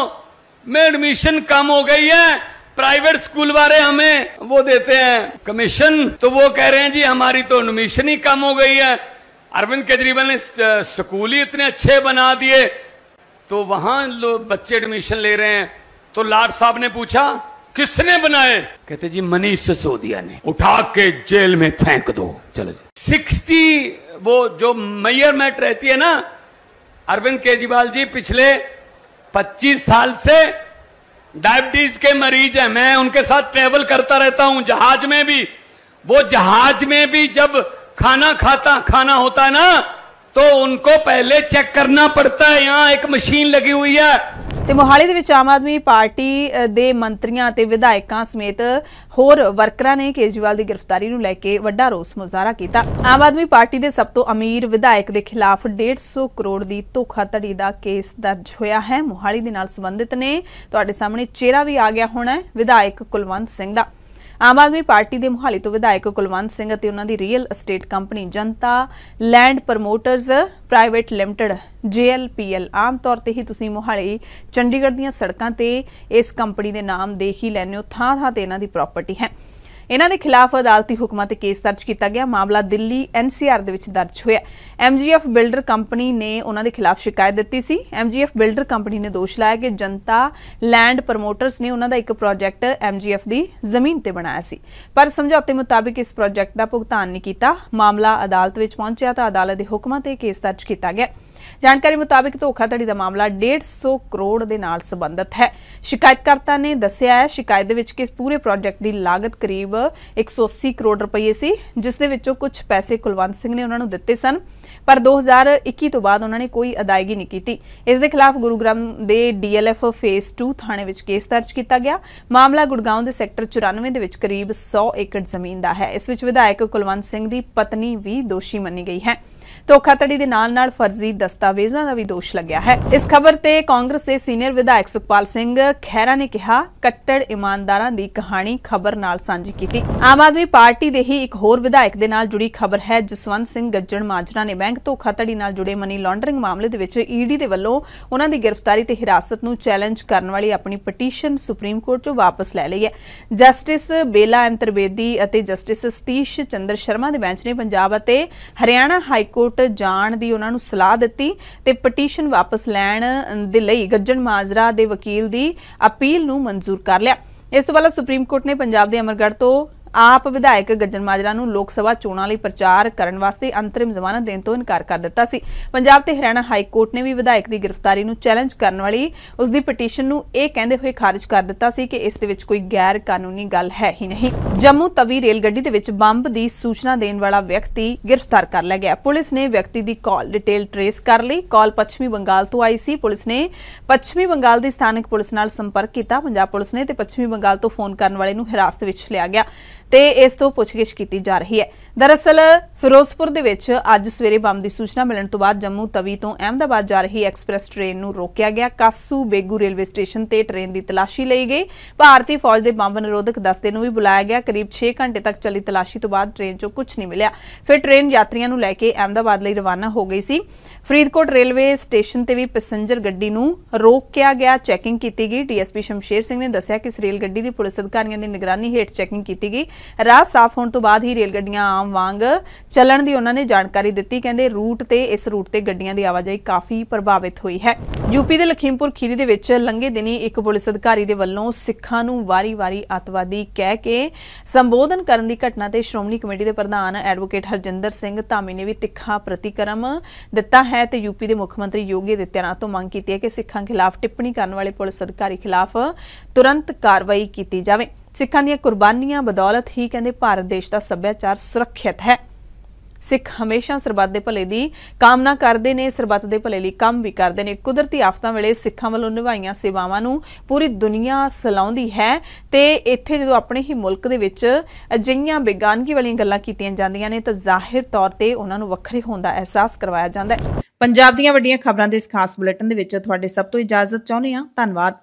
में एडमिशन कम हो गई है प्राइवेट स्कूल वाले हमें वो देते हैं कमीशन तो वो कह रहे हैं जी हमारी तो एडमिशन ही कम हो गई है अरविंद केजरीवाल ने स्कूल ही इतने अच्छे बना दिए तो वहां लोग बच्चे एडमिशन ले रहे हैं तो लाट साहब ने पूछा किसने बनाए कहते जी मनीष सिसोदिया ने उठा के जेल में फेंक दो चलो सिक्सटी वो जो मैयर मैट रहती है ना अरविंद केजरीवाल जी पिछले 25 साल से डायबिटीज के मरीज हैं मैं उनके साथ ट्रेवल करता रहता हूं जहाज में भी वो जहाज में भी जब खाना खाता खाना होता है ना तो उनको पहले चेक करना पड़ता है यहाँ एक मशीन लगी हुई है ਤੇ ਮੋਹਾਲੀ ਦੇ ਵਿੱਚ ਆਮ ਆਦਮੀ ਪਾਰਟੀ ਦੇ ਮੰਤਰੀਆਂ ਤੇ ਵਿਧਾਇਕਾਂ ਸਮੇਤ ਹੋਰ ਵਰਕਰਾਂ ਨੇ ਕੇਜਵਾਲ ਦੀ ਗ੍ਰਿਫਤਾਰੀ ਨੂੰ ਲੈ ਕੇ ਵੱਡਾ ਰੋਸ ਮੁਜ਼ਾਹਰਾ ਕੀਤਾ ਆਮ ਆਦਮੀ ਪਾਰਟੀ ਦੇ ਸਭ ਤੋਂ ਅਮੀਰ ਵਿਧਾਇਕ ਦੇ ਖਿਲਾਫ 150 ਕਰੋੜ ਦੀ ਧੋਖਾਧੜੀ ਦਾ ਕੇਸ ਦਰਜ ਹੋਇਆ ਹੈ ਮੋਹਾਲੀ ਦੇ ਨਾਲ ਸੰਬੰਧਿਤ ਨੇ ਤੁਹਾਡੇ ਸਾਹਮਣੇ ਚਿਹਰਾ ਵੀ ਆ ਗਿਆ ਹੋਣਾ ਵਿਧਾਇਕ ਕੁਲਵੰਤ ਸਿੰਘ ਦਾ ਆਮ ਆਦਮੀ ਪਾਰਟੀ ਦੇ ਮੁਹਾਲੀ ਤੋਂ ਵਿਧਾਇਕ ਕੁਲਵੰਤ ਸਿੰਘ ਅਤੇ ਉਹਨਾਂ ਦੀ real estate company Janta land promoters private limited GLPL ਆਮ ਤੌਰ ਤੇ ਹੀ ਤੁਸੀਂ ਮੁਹਾਲੀ ਚੰਡੀਗੜ੍ਹ ਦੀਆਂ ਸੜਕਾਂ ਤੇ ਇਸ ਕੰਪਨੀ ਦੇ ਨਾਮ ਦੇਖ ਹੀ ਲੈਣੇ ਹੋ ਥਾਂ-ਥਾਂ ਤੇ ਇਹਨਾਂ ਦੀ ਪ੍ਰਾਪਰਟੀ ਹੈ ਇਹਨਾਂ ਦੇ ਖਿਲਾਫ ਅਦਾਲਤੀ ਹੁਕਮਾਂ ਤੇ ਕੇਸ ਦਰਜ ਕੀਤਾ ਗਿਆ ਮਾਮਲਾ ਦਿੱਲੀ ਐਨਸੀਆਰ ਦੇ ਵਿੱਚ ਦਰਜ ਹੋਇਆ ਐਮਜੀਐਫ ਬਿਲਡਰ ਕੰਪਨੀ ਨੇ ਉਹਨਾਂ ਦੇ ਖਿਲਾਫ ਸ਼ਿਕਾਇਤ ਦਿੱਤੀ ਸੀ ਐਮਜੀਐਫ ਬਿਲਡਰ ਕੰਪਨੀ ਨੇ ਦੋਸ਼ ਲਾਇਆ ਕਿ ਜਨਤਾ ਲੈਂਡ ਪ੍ਰੋਮੋਟਰਸ ਨੇ ਉਹਨਾਂ ਦਾ ਇੱਕ ਪ੍ਰੋਜੈਕਟ ਐਮਜੀਐਫ ਦੀ ਜ਼ਮੀਨ ਤੇ ਬਣਾਇਆ ਸੀ ਪਰ ਸਮਝੌਤੇ ਮੁਤਾਬਕ ਇਸ ਪ੍ਰੋਜੈਕਟ ਦਾ ਭੁਗਤਾਨ ਨਹੀਂ ਕੀਤਾ ਮਾਮਲਾ ਅਦਾਲਤ ਵਿੱਚ ਪਹੁੰਚਿਆ ਤਾਂ ਅਦਾਲਤ ਦੇ ਹੁਕਮਾਂ ਤੇ ਕੇਸ ਦਰਜ ਕੀਤਾ ਗਿਆ ਜਾਣਕਾਰੀ ਮੁਤਾਬਕ ਧੋਖਾਧੜੀ ਦਾ ਮਾਮਲਾ 150 ਕਰੋੜ ਦੇ ਨਾਲ ਸੰਬੰਧਿਤ ਹੈ ਸ਼ਿਕਾਇਤਕਰਤਾ ਨੇ ਦੱਸਿਆ ਹੈ ਸ਼ਿਕਾਇਤ ਦੇ ਵਿੱਚ ਕਿ ਇਸ ਪੂਰੇ ਪ੍ਰੋਜੈਕਟ ਦੀ ਲਾਗਤ ਕਰੀਬ 180 ਕਰੋੜ ਰੁਪਏ ਸੀ ਜਿਸ ਦੇ ਵਿੱਚੋਂ ਕੁਝ ਪੈਸੇ ਕੁਲਵੰਤ ਸਿੰਘ ਨੇ ਉਹਨਾਂ ਨੂੰ ਦਿੱਤੇ ਸਨ ਪਰ 2021 ਤੋਂ ਬਾਅਦ ਉਹਨਾਂ ਨੇ ਕੋਈ ਅਦਾਇਗੀ ਨਹੀਂ ਕੀਤੀ ਇਸ ਦੇ ਖਿਲਾਫ ਗੁਰੂਗ੍ਰਾਮ ਦੇ ਡੀਐਲਐਫ ਫੇਸ 2 ਥਾਣੇ ਵਿੱਚ ਕੇਸ ਦਰਜ ਕੀਤਾ ਗਿਆ ਮਾਮਲਾ ਗੁੜਗਾਉਂ ਦੇ ਸੈਕਟਰ 94 ਦੇ ਵਿੱਚ ਕਰੀਬ 100 ਏਕੜ ਜ਼ਮੀਨ ਦਾ ਹੈ ਇਸ ਵਿੱਚ ਵਿਧਾਇਕ ਕੁਲਵੰਤ ਸਿੰਘ ਦੀ ਪਤਨੀ ਵੀ ਦੋਸ਼ੀ ਮੰਨੀ ਗਈ ਹੈ ਧੋਖਾਧੜੀ ਦੇ ਨਾਲ-ਨਾਲ ਫਰਜ਼ੀ ਦਸਤਾਵੇਜ਼ਾਂ ਦਾ ਵੀ ਦੋਸ਼ ਲੱਗਿਆ ਹੈ ਇਸ ਖਬਰ ਤੇ ਕਾਂਗਰਸ ਦੇ ਸੀਨੀਅਰ ਵਿਧਾਇਕ ਸੁਖਪਾਲ ਸਿੰਘ ਖਹਿਰਾ ਨੇ ਕਿਹਾ ਕੱਟੜ ਇਮਾਨਦਾਰਾਂ ਦੀ ਕਹਾਣੀ ਖਬਰ ਨਾਲ ਸਾਂਝੀ ਕੀਤੀ ਆਮ ਆਦਮੀ ਪਾਰਟੀ ਦੇ ਹੀ ਇੱਕ ਹੋਰ ਵਿਧਾਇਕ ਦੇ ਨਾਲ ਜੁੜੀ ਖਬਰ ਹੈ ਜਸਵੰਤ ਸਿੰਘ ਗੱਜਣ ਮਾਜਰਾ ਨੇ ਬੈਂਕ ਧੋਖਾਧੜੀ ਨਾਲ ਜੁੜੇ ਮਨੀ ਲਾਂਡਰਿੰਗ ਮਾਮਲੇ ਦੇ ਵਿੱਚ ਈਡੀ ਦੇ ਵੱਲੋਂ ਉਹਨਾਂ ਦੀ ਗ੍ਰਿਫਤਾਰੀ ਤੇ ਹਿਰਾਸਤ ਨੂੰ ਚੈਲੰਜ ਕਰਨ ਵਾਲੀ ਆਪਣੀ ਪਟੀਸ਼ਨ ਸੁਪਰੀਮ ਕੋਰਟ 'ਚੋਂ ਵਾਪਸ ਲੈ ਲਈ ਹੈ ਜਸਟਿਸ ਬੇਲਾ ਐਮ ਤ੍ਰਿਵੇਦੀ ਅਤੇ ਜਸਟਿਸ ਸਤੀਸ਼ ਚੰਦਰ ਸ਼ਰਮਾ ਦੇ ਬੈਂਚ ਨੇ ਪੰਜਾਬ ਅਤੇ ਹਰਿਆਣਾ ਹਾਈ ਕੋਰਟ ਕੋਰਟ ਜਾਣ ਦੀ ਉਹਨਾਂ ਨੂੰ ਸਲਾਹ ਦਿੱਤੀ ਤੇ ਪਟੀਸ਼ਨ ਵਾਪਸ ਲੈਣ ਦੇ ਲਈ ਗੱਜਣ ਮਾਜਰਾ ਦੇ ਵਕੀਲ ਦੀ ਅਪੀਲ ਨੂੰ ਮਨਜ਼ੂਰ ਕਰ ਲਿਆ ਇਸ ਤੋਂ ਬਾਅਦ ਸੁਪਰੀਮ ਕੋਰਟ ਨੇ ਪੰਜਾਬ ਦੇ ਅਮਰਗੜ੍ਹ ਤੋਂ ਆਪ ਵਿਧਾਇਕ ਗੱਜਣ ਮਾਜਰਾ ਨੂੰ ਲੋਕ ਸਭਾ ਚੋਣਾਂ ਲਈ ਪ੍ਰਚਾਰ ਕਰਨ ਵਾਸਤੇ ਅੰਤਰਿਮ ਜ਼ਮਾਨਤ ਦੇਣ ਤੋਂ ਇਨਕਾਰ ਕਰ ਦਿੱਤਾ ਸੀ ਪੰਜਾਬ ਤੇ ਹਰਿਆਣਾ ਹਾਈ ਕੋਰਟ ਨੇ ਵੀ ਵਿਧਾਇਕ ਦੀ ਗ੍ਰਿਫਤਾਰੀ ਨੂੰ ਚੈਲੰਜ ਕਰਨ ਵਾਲੀ ਉਸ ਦੀ ਪਟੀਸ਼ਨ ਨੂੰ ਇਹ ਕਹਿੰਦੇ ਹੋਏ ਖਾਰਜ ਕਰ ਦਿੱਤਾ ਸੀ ਕਿ ਇਸ ਦੇ ਵਿੱਚ ਕੋਈ ਗੈਰ ਕਾਨੂੰਨੀ ਗੱਲ ਹੈ ਹੀ ਨਹੀਂ ਜੰਮੂ ਤਵੀ ਰੇਲ ਗੱਡੀ ਦੇ ਵਿੱਚ ਬੰਬ ਦੀ ਸੂਚਨਾ ਦੇਣ ਵਾਲਾ ਵਿਅਕਤੀ ਗ੍ਰਿਫਤਾਰ ਕਰ ਲਿਆ ਗਿਆ ਪੁਲਿਸ ਨੇ ਵਿਅਕਤੀ ਦੀ ਕਾਲ ਡਿਟੇਲ ਟ੍ਰੇਸ ਕਰ ਲਈ ਕਾਲ ਪੱਛਮੀ ਬੰਗਾਲ ਤੋਂ ਆਈ ਸੀ ਪੁਲਿਸ ਨੇ ਪੱਛਮੀ ਬੰਗਾਲ ਦੀ ਸਥਾਨਕ ਪੁਲਿਸ ਨਾਲ ਸੰਪਰਕ ਕੀਤਾ ਪੰਜਾਬ ਪੁਲਿਸ ਨੇ ਤੇ ਪੱਛਮੀ ਬੰਗਾਲ ਤੋਂ ਫੋਨ ਕਰਨ ਵਾਲੇ ਨੂੰ ਹਿਰਾਸਤ ਵਿੱਚ ਲਿਆ ਗਿਆ ਤੇ ਇਸ ਤੋਂ ਪੁੱਛਗਿੱਛ ਕੀਤੀ ਜਾ ਰਹੀ ਹੈ ਦਰਅਸਲ ਫਿਰੋਜ਼ਪੁਰ ਦੇ ਵਿੱਚ ਅੱਜ ਸਵੇਰੇ ਬੰਬ ਦੀ ਸੂਚਨਾ ਮਿਲਣ ਤੋਂ ਬਾਅਦ ਜੰਮੂ ਤਵੀ ਤੋਂ ਅਹਿਮਦਾਬਾਦ ਜਾ ਰਹੀ ਐਕਸਪ੍ਰੈਸ ਟ੍ਰੇਨ ਨੂੰ ਰੋਕਿਆ ਗਿਆ ਕਾਸੂ ਬੇਗੂ ਰੇਲਵੇ ਸਟੇਸ਼ਨ ਤੇ ਟ੍ਰੇਨ ਦੀ ਤਲਾਸ਼ੀ ਲਈ ਗਈ ਭਾਰਤੀ ਫੌਜ ਦੇ ਬੰਬ ਨਿਰੋਧਕ ਦਸਤੇ ਨੂੰ ਵੀ ਬੁਲਾਇਆ ਗਿਆ ਕਰੀਬ 6 ਘੰਟੇ ਤੱਕ ਚੱਲੀ ਤਲਾਸ਼ੀ ਤੋਂ ਬਾਅਦ ਟ੍ਰੇਨ 'ਚੋਂ ਕੁਝ ਨਹੀਂ ਮਿਲਿਆ ਫਿਰ ਟ੍ਰੇਨ ਯਾਤਰੀਆਂ ਨੂੰ ਲੈ ਕੇ ਅਹਿਮਦਾਬਾਦ ਲਈ ਰਵਾਨਾ ਹੋ ਗਈ ਸੀ ਫਰੀਦਕੋਟ ਰੇਲਵੇ ਸਟੇਸ਼ਨ ਤੇ ਵੀ ਪੈਸੇਂਜਰ ਗੱਡੀ ਨੂੰ ਰੋਕਿਆ ਗਿਆ ਚੈਕਿੰਗ ਕੀਤੀ ਗਈ ਡੀਐਸਪੀ ਸ਼ਮਸ਼ੇਰ ਸਿੰਘ ਨੇ ਦੱਸਿਆ ਕਿ ਇਸ ਰੇਲ ਗੱਡੀ ਦੀ ਪੁਲਿਸ ਅਧਿਕਾਰੀਆਂ ਦੀ ਨਿਗਰਾਨੀ ਹੇਠ ਚੈਕਿੰਗ ਕੀਤੀ ਗਈ ਰਾਹ ਸਾਫ਼ ਹੋਣ ਤੋਂ ਬਾਅਦ ਹੀ ਰੇਲ ਗੱਡੀਆਂ ਆਮ ਵਾਂਗ ਚੱਲਣ ਦੀ ਉਹਨਾਂ ਨੇ ਜਾਣਕਾਰੀ ਦਿੱਤੀ ਕਹਿੰਦੇ ਰੂਟ ਤੇ ਇਸ ਰੂਟ ਤੇ ਗੱਡੀਆਂ ਦੀ ਆਵਾਜਾਈ ਕਾਫੀ ਪ੍ਰਭਾਵਿਤ ਹੋਈ ਹੈ ਯੂਪੀ ਦੇ ਲਖੀਮਪੁਰ ਖੀਰੀ ਦੇ ਵਿੱਚ ਲੰਘੇ ਦਿਨੀ ਇੱਕ ਪੁਲਿਸ ਅਧਿਕਾਰੀ ਦੇ ਵੱਲੋਂ ਸਿੱਖਾਂ ਨੂੰ ਵਾਰੀ-ਵਾਰੀ ਅਤਵਾਦੀ ਕਹਿ ਕੇ ਸੰਬੋਧਨ ਕਰਨ ਦੀ ਘਟਨਾ ਤੇ ਸ਼੍ਰੋਮਣੀ ਕਮੇਟੀ ਦੇ ਪ੍ਰਧਾਨ ਐਡਵੋਕੇਟ ਹਰਜਿੰਦਰ ਸਿੰਘ ਧਾਮੀ ਨੇ ਵੀ ਤਿੱਖਾ ਪ੍ਰਤੀਕਰਮ ਦਿੱਤਾ ਹੈ ਤੇ ਯੂਪੀ ਦੇ ਮੁੱਖ ਮੰਤਰੀ ਯੋਗੀ ਆਦਿੱਤਿਆਨਾਥ ਤੋਂ ਮੰਗ ਕੀਤੀ ਹੈ ਕਿ ਸਿੱਖਾਂ ਖਿਲਾਫ ਟਿੱਪਣੀ ਕਰਨ ਵਾਲੇ ਪੁਲਿਸ ਅਧਿਕਾਰੀ ਖਿਲਾਫ ਤੁਰੰਤ ਕਾਰਵਾਈ ਕੀਤੀ ਜਾਵੇ ਸਿੱਖਾਂ ਦੀਆਂ ਕੁਰਬਾਨੀਆਂ ਬਦੌਲਤ ਹੀ ਕਹਿੰਦੇ ਭਾਰਤ ਦੇਸ਼ ਦਾ ਸੱਭਿਆਚਾਰ ਸੁਰੱਖਿਅਤ ਹੈ ਸਿੱਖ ਹਮੇਸ਼ਾ ਸਰਬੱਤ ਦੇ ਭਲੇ ਦੀ ਕਾਮਨਾ ਕਰਦੇ ਨੇ ਸਰਬੱਤ ਦੇ ਭਲੇ ਲਈ ਕੰਮ ਵੀ ਕਰਦੇ ਨੇ ਕੁਦਰਤੀ ਆਫਤਾਂ ਵੇਲੇ ਸਿੱਖਾਂ ਵੱਲੋਂ ਨਿਭਾਈਆਂ ਸੇਵਾਵਾਂ ਨੂੰ ਪੂਰੀ ਦੁਨੀਆ ਸਲਾਉਂਦੀ ਹੈ ਤੇ ਇੱਥੇ ਜਦੋਂ ਆਪਣੇ ਹੀ ਮੁਲਕ ਦੇ ਵਿੱਚ ਅਜਿਹੀਆਂ ਬੇਗਾਨਗੀ ਵਾਲੀਆਂ ਗੱਲਾਂ ਕੀਤੀਆਂ ਜਾਂਦੀਆਂ ਨੇ ਤਾਂ ਜ਼ਾਹਿਰ ਤੌਰ ਤੇ ਉਹਨਾਂ ਨੂੰ ਵੱਖਰੇ ਹੋਣ ਦਾ ਅਹਿਸਾਸ ਕਰਵਾਇਆ ਜਾਂਦਾ ਹੈ ਪੰਜਾਬ ਦੀਆਂ ਵੱਡੀਆਂ ਖਬਰਾਂ ਦੇ ਇਸ ਖਾਸ ਬੁਲੇਟਿਨ ਦੇ ਵਿੱਚ ਤੁਹਾਡੇ ਸਭ ਤੋਂ ਇਜਾਜ਼ਤ ਚਾਹੁੰਦੇ ਹਾਂ ਧੰਨਵਾਦ